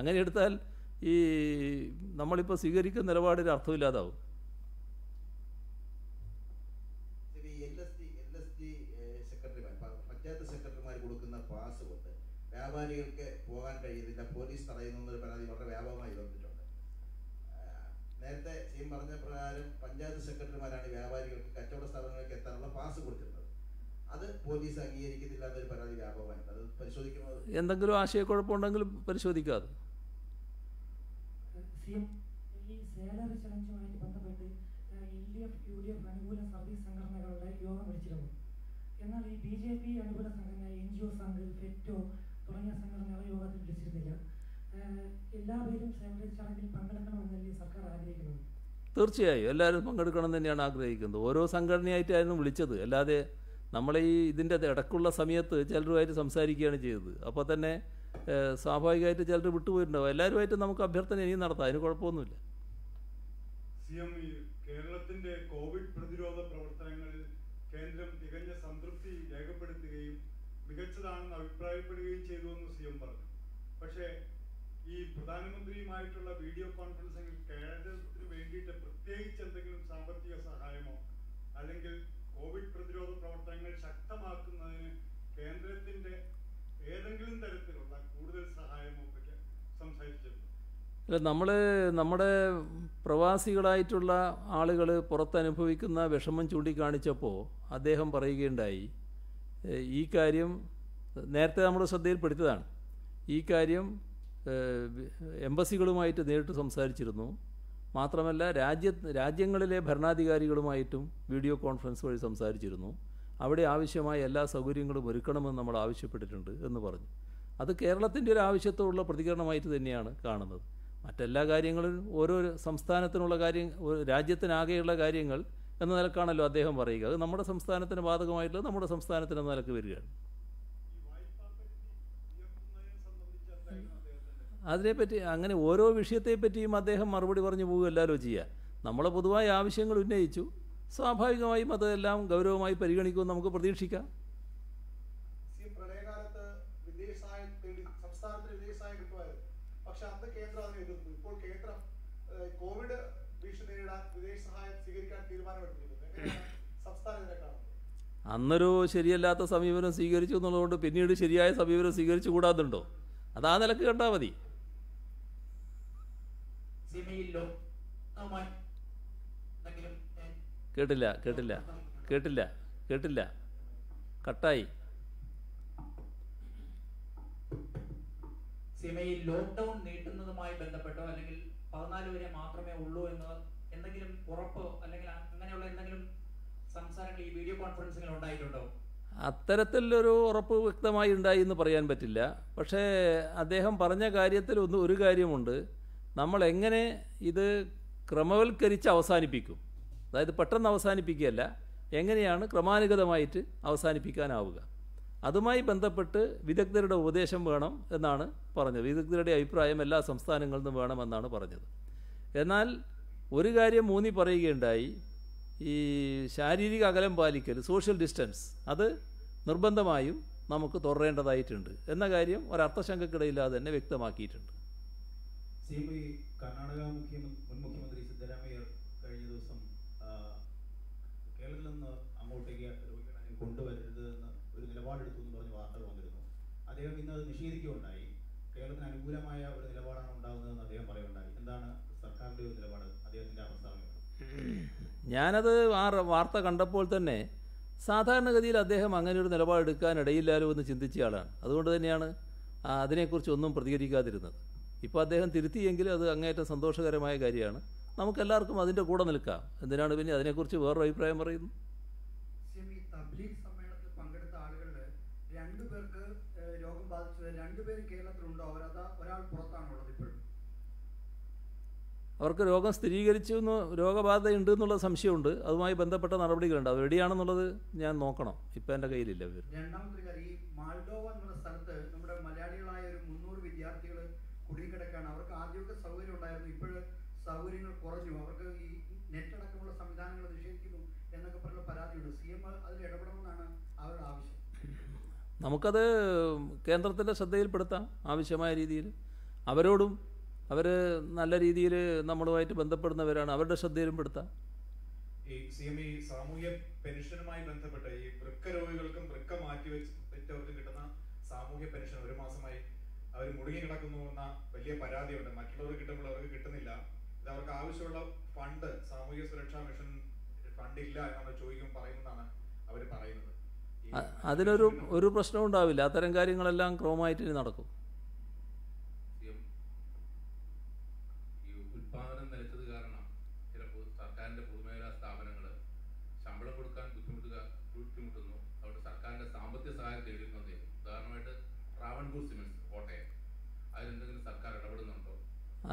അങ്ങനെ എടുത്താൽ ഈ നമ്മളിപ്പോൾ സ്വീകരിക്കുന്ന നിലപാടിന് അർത്ഥമില്ലാതാവും
വ്യാപാരികൾക്ക് പോകാൻ കഴിയുന്നില്ല പോലീസ് തടയുന്നൊരു പരാതി വളരെ വ്യാപകമായി വന്നിട്ടുണ്ട് നേരത്തെ സീം പറഞ്ഞ പ്രകാരം പഞ്ചായത്ത് സെക്രട്ടറിമാരാണ് വ്യാപാരികൾക്ക് കച്ചവട സ്ഥാപനങ്ങൾക്ക് എത്താനുള്ള പാസ് കൊടുത്തിട്ടുള്ളത് അത് പോലീസ് അംഗീകരിക്കുന്നില്ല എന്നൊരു പരാതി വ്യാപകമായിട്ടുണ്ട് അത് പരിശോധിക്കുന്നത്
എന്തെങ്കിലും ആശയക്കുഴപ്പമുണ്ടെങ്കിൽ പരിശോധിക്കാതെ തീർച്ചയായും എല്ലാവരും പങ്കെടുക്കണം തന്നെയാണ് ആഗ്രഹിക്കുന്നത് ഓരോ സംഘടനയായിട്ടായിരുന്നു വിളിച്ചത് അല്ലാതെ നമ്മളെ ഈ ഇതിൻ്റെ ഇടക്കുള്ള സമയത്ത് ചിലരുമായിട്ട് സംസാരിക്കുകയാണ് ചെയ്തത് അപ്പോൾ തന്നെ സ്വാഭാവികമായിട്ട് ചിലർ വിട്ടുപോയിട്ടുണ്ടാവും എല്ലാവരുമായിട്ട് നമുക്ക് അഭ്യർത്ഥന ഇനിയും നടത്താം അതിന് കുഴപ്പമൊന്നുമില്ല സി എം ഈ അല്ല നമ്മൾ നമ്മുടെ പ്രവാസികളായിട്ടുള്ള ആളുകൾ പുറത്തനുഭവിക്കുന്ന വിഷമം ചൂണ്ടിക്കാണിച്ചപ്പോൾ അദ്ദേഹം പറയുകയുണ്ടായി ഈ കാര്യം നേരത്തെ നമ്മുടെ ശ്രദ്ധയിൽപ്പെടുത്തിയതാണ് ഈ കാര്യം എംബസികളുമായിട്ട് നേരിട്ട് സംസാരിച്ചിരുന്നു മാത്രമല്ല രാജ്യ രാജ്യങ്ങളിലെ ഭരണാധികാരികളുമായിട്ടും വീഡിയോ കോൺഫറൻസ് വഴി സംസാരിച്ചിരുന്നു അവിടെ ആവശ്യമായ എല്ലാ സൗകര്യങ്ങളും ഒരുക്കണമെന്ന് നമ്മൾ ആവശ്യപ്പെട്ടിട്ടുണ്ട് എന്ന് പറഞ്ഞു അത് കേരളത്തിൻ്റെ ഒരു ആവശ്യത്തോടുള്ള പ്രതികരണമായിട്ട് തന്നെയാണ് കാണുന്നത് മറ്റെല്ലാ കാര്യങ്ങളും ഓരോ സംസ്ഥാനത്തിനുള്ള കാര്യം രാജ്യത്തിനാകെയുള്ള കാര്യങ്ങൾ എന്ന നിലക്കാണല്ലോ അദ്ദേഹം പറയുക അത് നമ്മുടെ സംസ്ഥാനത്തിന് ബാധകമായിട്ടുള്ളത് നമ്മുടെ സംസ്ഥാനത്തിന് എന്ന നിലക്ക് വരികയാണ് അതിനെപ്പറ്റി അങ്ങനെ ഓരോ വിഷയത്തെപ്പറ്റിയും അദ്ദേഹം മറുപടി പറഞ്ഞു പോകുകയല്ലോ ചെയ്യുക നമ്മളെ പൊതുവായ ആവശ്യങ്ങൾ ഉന്നയിച്ചു സ്വാഭാവികമായും അതെല്ലാം ഗൗരവമായി പരിഗണിക്കുമെന്ന് നമുക്ക് പ്രതീക്ഷിക്കാം അന്നൊരു ശരിയല്ലാത്ത സമീപനം സ്വീകരിച്ചു എന്നുള്ളതുകൊണ്ട് പിന്നീട് ശരിയായ സമീപനം സ്വീകരിച്ചു കൂടാതുണ്ടോ അത് ആ നിലക്ക് കണ്ടാൽ മതി കേട്ടില്ല കേട്ടില്ല കേട്ടില്ല കേട്ടില്ല കട്ടായി
സിമയിൽ ലോക്ക്ഡൌൺ നീട്ടുന്നതുമായി ബന്ധപ്പെട്ടോ അല്ലെങ്കിൽ പതിനാല് വരെ മാത്രമേ ഉള്ളൂ എന്ന് എന്തെങ്കിലും ഉറപ്പ് അല്ലെങ്കിൽ ഈ വീഡിയോ
അത്തരത്തിലൊരു ഉറപ്പ് വ്യക്തമായി ഉണ്ടായി എന്ന് പറയാൻ പറ്റില്ല പക്ഷേ അദ്ദേഹം പറഞ്ഞ കാര്യത്തിൽ ഒന്ന് ഒരു കാര്യമുണ്ട് നമ്മൾ എങ്ങനെ ഇത് ക്രമവൽക്കരിച്ച് അവസാനിപ്പിക്കും അതായത് പെട്ടെന്ന് അവസാനിപ്പിക്കുകയല്ല എങ്ങനെയാണ് ക്രമാനുഗതമായിട്ട് അവസാനിപ്പിക്കാനാവുക അതുമായി ബന്ധപ്പെട്ട് വിദഗ്ധരുടെ ഉപദേശം വേണം എന്നാണ് പറഞ്ഞത് വിദഗ്ധരുടെ അഭിപ്രായം എല്ലാ സംസ്ഥാനങ്ങളിൽ നിന്നും വേണമെന്നാണ് പറഞ്ഞത് എന്നാൽ ഒരു കാര്യം മൂന്നി പറയുകയുണ്ടായി ഈ ശാരീരിക അകലം പാലിക്കൽ സോഷ്യൽ ഡിസ്റ്റൻസ് അത് നിർബന്ധമായും നമുക്ക് തുടരേണ്ടതായിട്ടുണ്ട് എന്ന കാര്യം ഒരർത്ഥശങ്കക്കിടയില്ലാതെ തന്നെ വ്യക്തമാക്കിയിട്ടുണ്ട്
കർണാടക മുഖ്യമന്ത്രി സിദ്ധരാമയ്യ കഴിഞ്ഞ ദിവസം കേരളത്തിൽ നിന്ന് അങ്ങോട്ടേക്ക് രോഗികളെ കൊണ്ടുവരരുത് എന്ന് ഒരു നിലപാടെടുത്തു എന്ന് പറഞ്ഞ് വാർത്തകൾ വന്നിരുന്നു അദ്ദേഹം ഇന്ന് അത് നിഷേധിക്കുകയുണ്ടായി കേരളത്തിന് അനുകൂലമായ ഒരു
ഞാനത് ആ വാർത്ത കണ്ടപ്പോൾ തന്നെ സാധാരണഗതിയിൽ അദ്ദേഹം അങ്ങനെ ഒരു നിലപാടെടുക്കാനിടയില്ലല്ലോ എന്ന് ചിന്തിച്ച ആളാണ് അതുകൊണ്ട് തന്നെയാണ് അതിനെക്കുറിച്ച് ഒന്നും പ്രതികരിക്കാതിരുന്നത് ഇപ്പോൾ അദ്ദേഹം തിരുത്തിയെങ്കിലും അത് അങ്ങേയറ്റം സന്തോഷകരമായ കാര്യമാണ് നമുക്കെല്ലാവർക്കും അതിൻ്റെ കൂടെ നിൽക്കാം എന്തിനാണ് പിന്നെ അതിനെക്കുറിച്ച് വേറൊരു അഭിപ്രായം പറയുന്നത് അവർക്ക് രോഗം സ്ഥിരീകരിച്ചു എന്ന് ഉണ്ട് എന്നുള്ള സംശയമുണ്ട് അതുമായി ബന്ധപ്പെട്ട നടപടികളുണ്ട് അത് റെഡിയാണെന്നുള്ളത് ഞാൻ നോക്കണം ഇപ്പം എൻ്റെ കയ്യിലില്ല പേര്
കാര്യം ഈ നമ്മുടെ മലയാളികളായ ഒരു അവർക്ക് ഇപ്പോൾ സൗകര്യങ്ങൾ കുറഞ്ഞു അവർക്ക് ഈ നെറ്റ് അടക്കമുള്ള സംവിധാനങ്ങൾ നിഷേധിക്കുന്നു എന്നൊക്കെ പരാതിയുണ്ട് അവരുടെ ആവശ്യം
നമുക്കത് കേന്ദ്രത്തിൻ്റെ ശ്രദ്ധയിൽപ്പെടുത്താം ആവശ്യമായ രീതിയിൽ അവരോടും അവർ നല്ല രീതിയിൽ നമ്മളുമായിട്ട് ബന്ധപ്പെടുന്നവരാണ് അവരുടെ ശ്രദ്ധയിലും പെടുത്താം
ഈ സി എം ഈ സാമൂഹ്യ പെൻഷനുമായി ബന്ധപ്പെട്ട ഈ വൃക്ക രോഗികൾക്കും വൃക്ക മാറ്റി വെച്ചവർക്കും കിട്ടുന്ന സാമൂഹ്യ പെൻഷൻ ഒരു മാസമായി അവർ മുടങ്ങി കിടക്കുന്നു എന്ന വലിയ പരാതിയുണ്ട് മറ്റുള്ളവർക്ക് കിട്ടുമ്പോൾ അവർക്ക് കിട്ടുന്നില്ല ഇത് അവർക്ക് ആവശ്യമുള്ള ഫണ്ട് സാമൂഹ്യ സുരക്ഷാ മിഷൻ ഫണ്ട് ഇല്ല എന്നാണ് ചോദിക്കും പറയുന്നതാണ് അവർ പറയുന്നത്
അതിനൊരു ഒരു പ്രശ്നവും ഉണ്ടാവില്ല അത്തരം കാര്യങ്ങളെല്ലാം ക്രോമായിട്ട് നടക്കും സർക്കാർ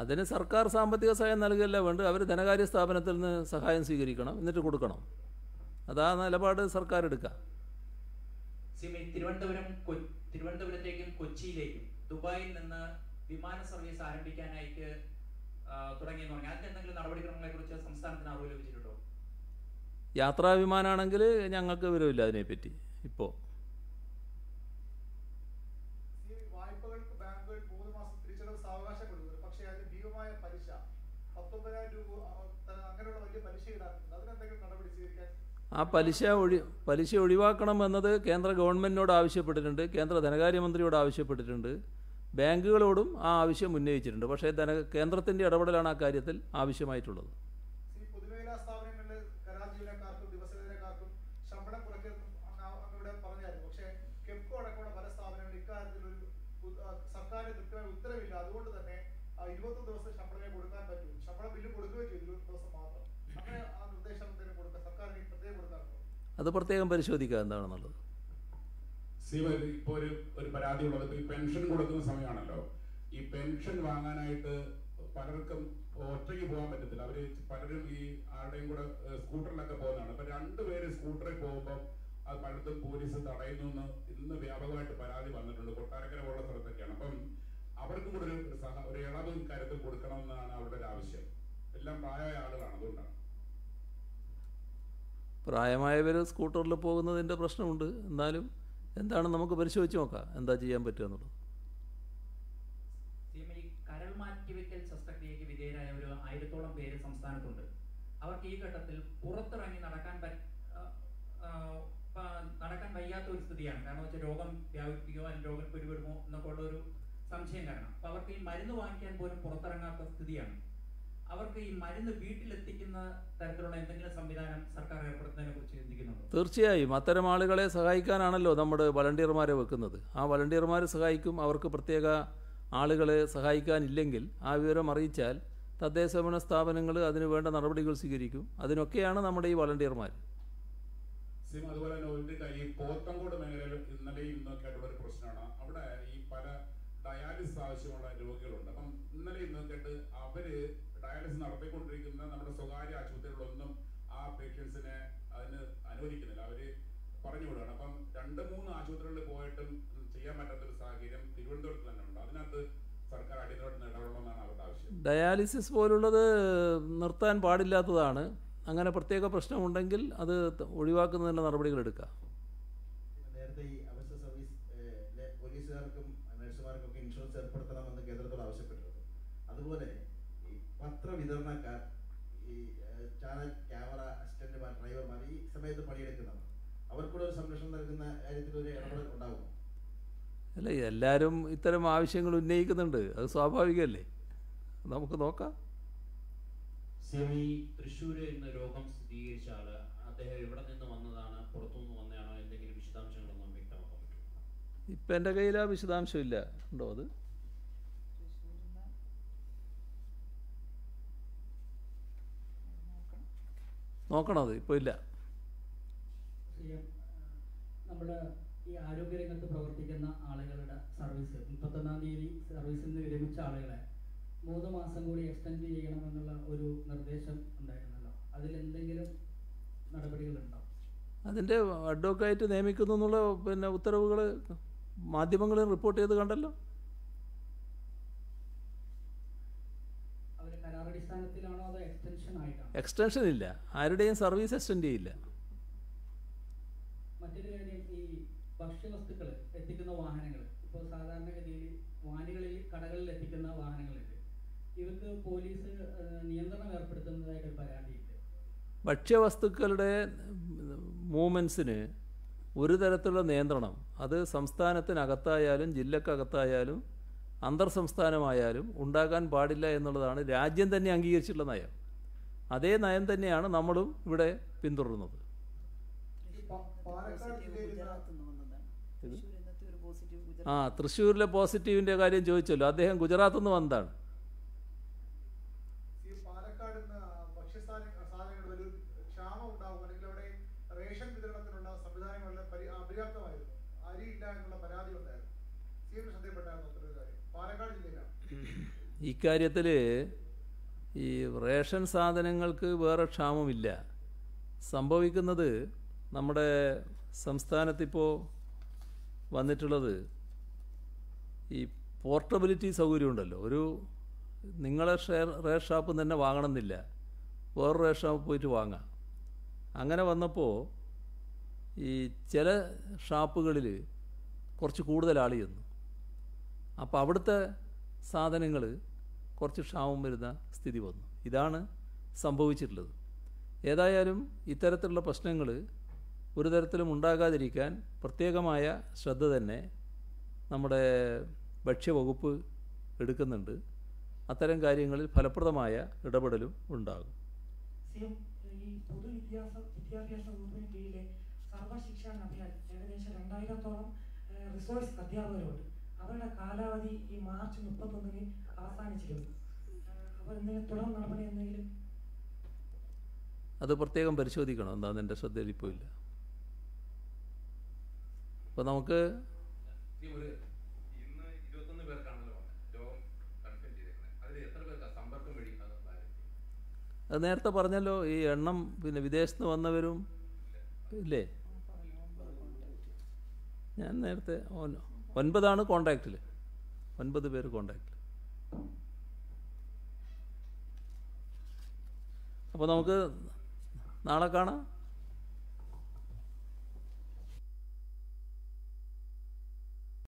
അതിന് സർക്കാർ സാമ്പത്തിക സഹായം നൽകുകയല്ല വേണ്ട അവർ ധനകാര്യ സ്ഥാപനത്തിൽ നിന്ന് സഹായം സ്വീകരിക്കണം എന്നിട്ട് കൊടുക്കണം അതാ നിലപാട് സർക്കാർ എടുക്കുക
തിരുവനന്തപുരം തിരുവനന്തപുരത്തേക്കും കൊച്ചിയിലേക്കും ദുബായിൽ നിന്ന് വിമാന സർവീസ് ആരംഭിക്കാനായിട്ട്
യാത്രാ ഞങ്ങൾക്ക് വിവരമില്ല അതിനെപ്പറ്റി ഇപ്പോൾ ആ പലിശ ഒഴി പലിശ ഒഴിവാക്കണം കേന്ദ്ര ഗവൺമെൻറ്റിനോട് ആവശ്യപ്പെട്ടിട്ടുണ്ട് കേന്ദ്ര ധനകാര്യമന്ത്രിയോട് ആവശ്യപ്പെട്ടിട്ടുണ്ട് ബാങ്കുകളോടും ആ ആവശ്യം ഉന്നയിച്ചിട്ടുണ്ട് പക്ഷേ ധന കേന്ദ്രത്തിൻ്റെ ഇടപെടലാണ് ആ കാര്യത്തിൽ ആവശ്യമായിട്ടുള്ളത് അത് പ്രത്യേകം പരിശോധിക്കുക എന്താണെന്നുള്ളത് ഇപ്പോൾ
ഒരു ഒരു പരാതി ഉള്ളത് പെൻഷൻ കൊടുക്കുന്ന സമയമാണല്ലോ ഈ പെൻഷൻ വാങ്ങാനായിട്ട് പലർക്കും ഒറ്റയ്ക്ക് പോകാൻ പറ്റത്തില്ല അവര് പലരും ഈ ആരുടെയും കൂടെ സ്കൂട്ടറിലൊക്കെ പോകുന്നതാണ് അപ്പൊ രണ്ടുപേര് സ്കൂട്ടറിൽ പോകുമ്പോൾ അത് പലതും പോലീസ് തടയുന്നു എന്ന് ഇന്ന് വ്യാപകമായിട്ട് പരാതി വന്നിട്ടുണ്ട് കൊട്ടാരക്കര പോലുള്ള സ്ഥലത്തൊക്കെയാണ് അപ്പം അവർക്കും കൂടെ ഒരു ഒരു ഇളവ് കാര്യത്തിൽ കൊടുക്കണമെന്നാണ് അവരുടെ ഒരു ആവശ്യം എല്ലാം പ്രായമായ ആളുകളാണ് അതുകൊണ്ടാണ്
പ്രായമായവർ സ്കൂട്ടറിൽ പോകുന്നതിൻ്റെ പ്രശ്നമുണ്ട് എന്നാലും എന്താണ് നമുക്ക് പരിശോധിച്ച് നോക്കാം എന്താ ചെയ്യാൻ പറ്റുക എന്നുള്ളത്
കരൾ മാറ്റിവെക്കൽ ശസ്ത്രക്രിയക്ക് വിധേയരായ ഒരു ആയിരത്തോളം പേര് സംസ്ഥാനത്തുണ്ട് അവർക്ക് ഈ ഘട്ടത്തിൽ പുറത്തിറങ്ങി നടക്കാൻ നടക്കാൻ വയ്യാത്ത ഒരു സ്ഥിതിയാണ് കാരണം വെച്ചാൽ രോഗം വ്യാപിപ്പിക്കുമോ അല്ലെങ്കിൽ രോഗം പിടിപെടുമോ എന്നൊക്കെ ഉള്ള ഒരു സംശയം കാരണം അപ്പൊ അവർക്ക് ഈ മരുന്ന് വാങ്ങിക്കാൻ പോലും പുറത്തിറങ്ങാത്ത സ്ഥിതിയാണ് അവർക്ക് ഈ മരുന്ന് വീട്ടിലെത്തിക്കുന്ന തരത്തിലുള്ള എന്തെങ്കിലും സംവിധാനം സർക്കാർ ഏർപ്പെടുത്തുന്നതിനെ കുറിച്ച്
ചിന്തിക്കുന്നുണ്ടോ തീർച്ചയായും അത്തരം ആളുകളെ സഹായിക്കാനാണല്ലോ നമ്മുടെ വളണ്ടിയർമാരെ വെക്കുന്നത് ആ വളണ്ടിയർമാരെ സഹായിക്കും അവർക്ക് പ്രത്യേക ആളുകളെ സഹായിക്കാനില്ലെങ്കിൽ ആ വിവരം അറിയിച്ചാൽ തദ്ദേശഭരണ സ്ഥാപനങ്ങൾ അതിന് വേണ്ട നടപടികൾ സ്വീകരിക്കും അതിനൊക്കെയാണ് നമ്മുടെ ഈ വളണ്ടിയർമാർ
അതുപോലെ തന്നെ ഒരു കാര്യം പോത്തങ്കോട്
ഡയാലിസിസ് പോലുള്ളത് നിർത്താൻ പാടില്ലാത്തതാണ് അങ്ങനെ പ്രത്യേക പ്രശ്നമുണ്ടെങ്കിൽ അത് ഒഴിവാക്കുന്നതിൻ്റെ നടപടികൾ എടുക്കാം
അതുപോലെ ഈ ചാനൽ ക്യാമറ ഈ സമയത്ത് ഒരു
അല്ല എല്ലാവരും ഇത്തരം ആവശ്യങ്ങൾ ഉന്നയിക്കുന്നുണ്ട് അത് സ്വാഭാവികമല്ലേ നമുക്ക് നോക്കാം സ്വാമി തൃശ്ശൂര് ഇന്ന് രോഗം സ്ഥിരീകരിച്ച ആള് അദ്ദേഹം എവിടെ നിന്ന് വന്നതാണ് പുറത്തുനിന്ന് വന്നതാണോ എന്തെങ്കിലും വിശദാംശങ്ങളൊന്നും വ്യക്തമാക്കാൻ ഇപ്പം എൻ്റെ കയ്യിൽ ആ വിശദാംശം ഇല്ല ഉണ്ടോ അത് നോക്കണോ അത് ഇപ്പോൾ ഇല്ല
നമ്മൾ ഈ ആരോഗ്യ രംഗത്ത് പ്രവർത്തിക്കുന്ന ആളുകളുടെ സർവീസ് മുപ്പത്തൊന്നാം തീയതി സർവീസിൽ നിന്ന് വിരമിച്ച ആളുകളെ മൂന്ന് മാസം
കൂടി എക്സ്റ്റെൻഡ് ചെയ്യണമെന്നുള്ള ഒരു നിർദ്ദേശം ഉണ്ടായിരുന്നല്ലോ അതിൽ എന്തെങ്കിലും നടപടികളുണ്ടോ അതിന്റെ അഡ്വക്കേറ്റ് നിയമിക്കുന്നു എന്നുള്ള പിന്നെ ഉത്തരവുകൾ മാധ്യമങ്ങളിൽ റിപ്പോർട്ട് ചെയ്ത് കണ്ടല്ലോ എക്സ്റ്റൻഷൻ ഇല്ല ആരുടെയും സർവീസ് എക്സ്റ്റെൻഡ് ചെയ്യില്ല ഭക്ഷ്യവസ്തുക്കളുടെ മൂവ്മെൻസിന് ഒരു തരത്തിലുള്ള നിയന്ത്രണം അത് സംസ്ഥാനത്തിനകത്തായാലും ജില്ലക്കകത്തായാലും അന്തർ സംസ്ഥാനമായാലും ഉണ്ടാകാൻ പാടില്ല എന്നുള്ളതാണ് രാജ്യം തന്നെ അംഗീകരിച്ചിട്ടുള്ള നയം അതേ നയം തന്നെയാണ് നമ്മളും ഇവിടെ പിന്തുടരുന്നത് ആ തൃശ്ശൂരിലെ പോസിറ്റീവിൻ്റെ കാര്യം ചോദിച്ചല്ലോ അദ്ദേഹം ഗുജറാത്തിൽ നിന്ന് വന്നതാണ് ഇക്കാര്യത്തിൽ ഈ റേഷൻ സാധനങ്ങൾക്ക് വേറെ ക്ഷാമമില്ല സംഭവിക്കുന്നത് നമ്മുടെ സംസ്ഥാനത്തിപ്പോൾ വന്നിട്ടുള്ളത് ഈ പോർട്ടബിലിറ്റി സൗകര്യമുണ്ടല്ലോ ഒരു നിങ്ങളെ ഷെയർ റേഷൻ ഷാപ്പിൽ തന്നെ വാങ്ങണമെന്നില്ല വേറെ റേഷൻ ഷാപ്പ് പോയിട്ട് വാങ്ങാം അങ്ങനെ വന്നപ്പോൾ ഈ ചില ഷാപ്പുകളിൽ കുറച്ച് കൂടുതൽ ആളി ചെന്നു അപ്പോൾ അവിടുത്തെ സാധനങ്ങൾ കുറച്ച് ക്ഷാമം വരുന്ന സ്ഥിതി വന്നു ഇതാണ് സംഭവിച്ചിട്ടുള്ളത് ഏതായാലും ഇത്തരത്തിലുള്ള പ്രശ്നങ്ങൾ ഒരു തരത്തിലും ഉണ്ടാകാതിരിക്കാൻ പ്രത്യേകമായ ശ്രദ്ധ തന്നെ നമ്മുടെ ഭക്ഷ്യവകുപ്പ് എടുക്കുന്നുണ്ട് അത്തരം കാര്യങ്ങളിൽ ഫലപ്രദമായ ഇടപെടലും ഉണ്ടാകും
സർവശിക്ഷ അധ്യാപകരുണ്ട് അവരുടെ കാലാവധി ഈ മാർച്ച് മുപ്പത്തൊന്നിന്
അത് പ്രത്യേകം പരിശോധിക്കണം എന്താ എൻ്റെ ശ്രദ്ധയിൽ ഇപ്പോൾ ഇല്ല അപ്പോൾ നമുക്ക് അത് നേരത്തെ പറഞ്ഞല്ലോ ഈ എണ്ണം പിന്നെ വിദേശത്ത് വന്നവരും ഇല്ലേ ഞാൻ നേരത്തെ ഒൻപതാണ് കോണ്ടാക്റ്റിൽ ഒൻപത് പേര് കോണ്ടാക്ട് അപ്പോൾ നമുക്ക് നാളെ കാണാം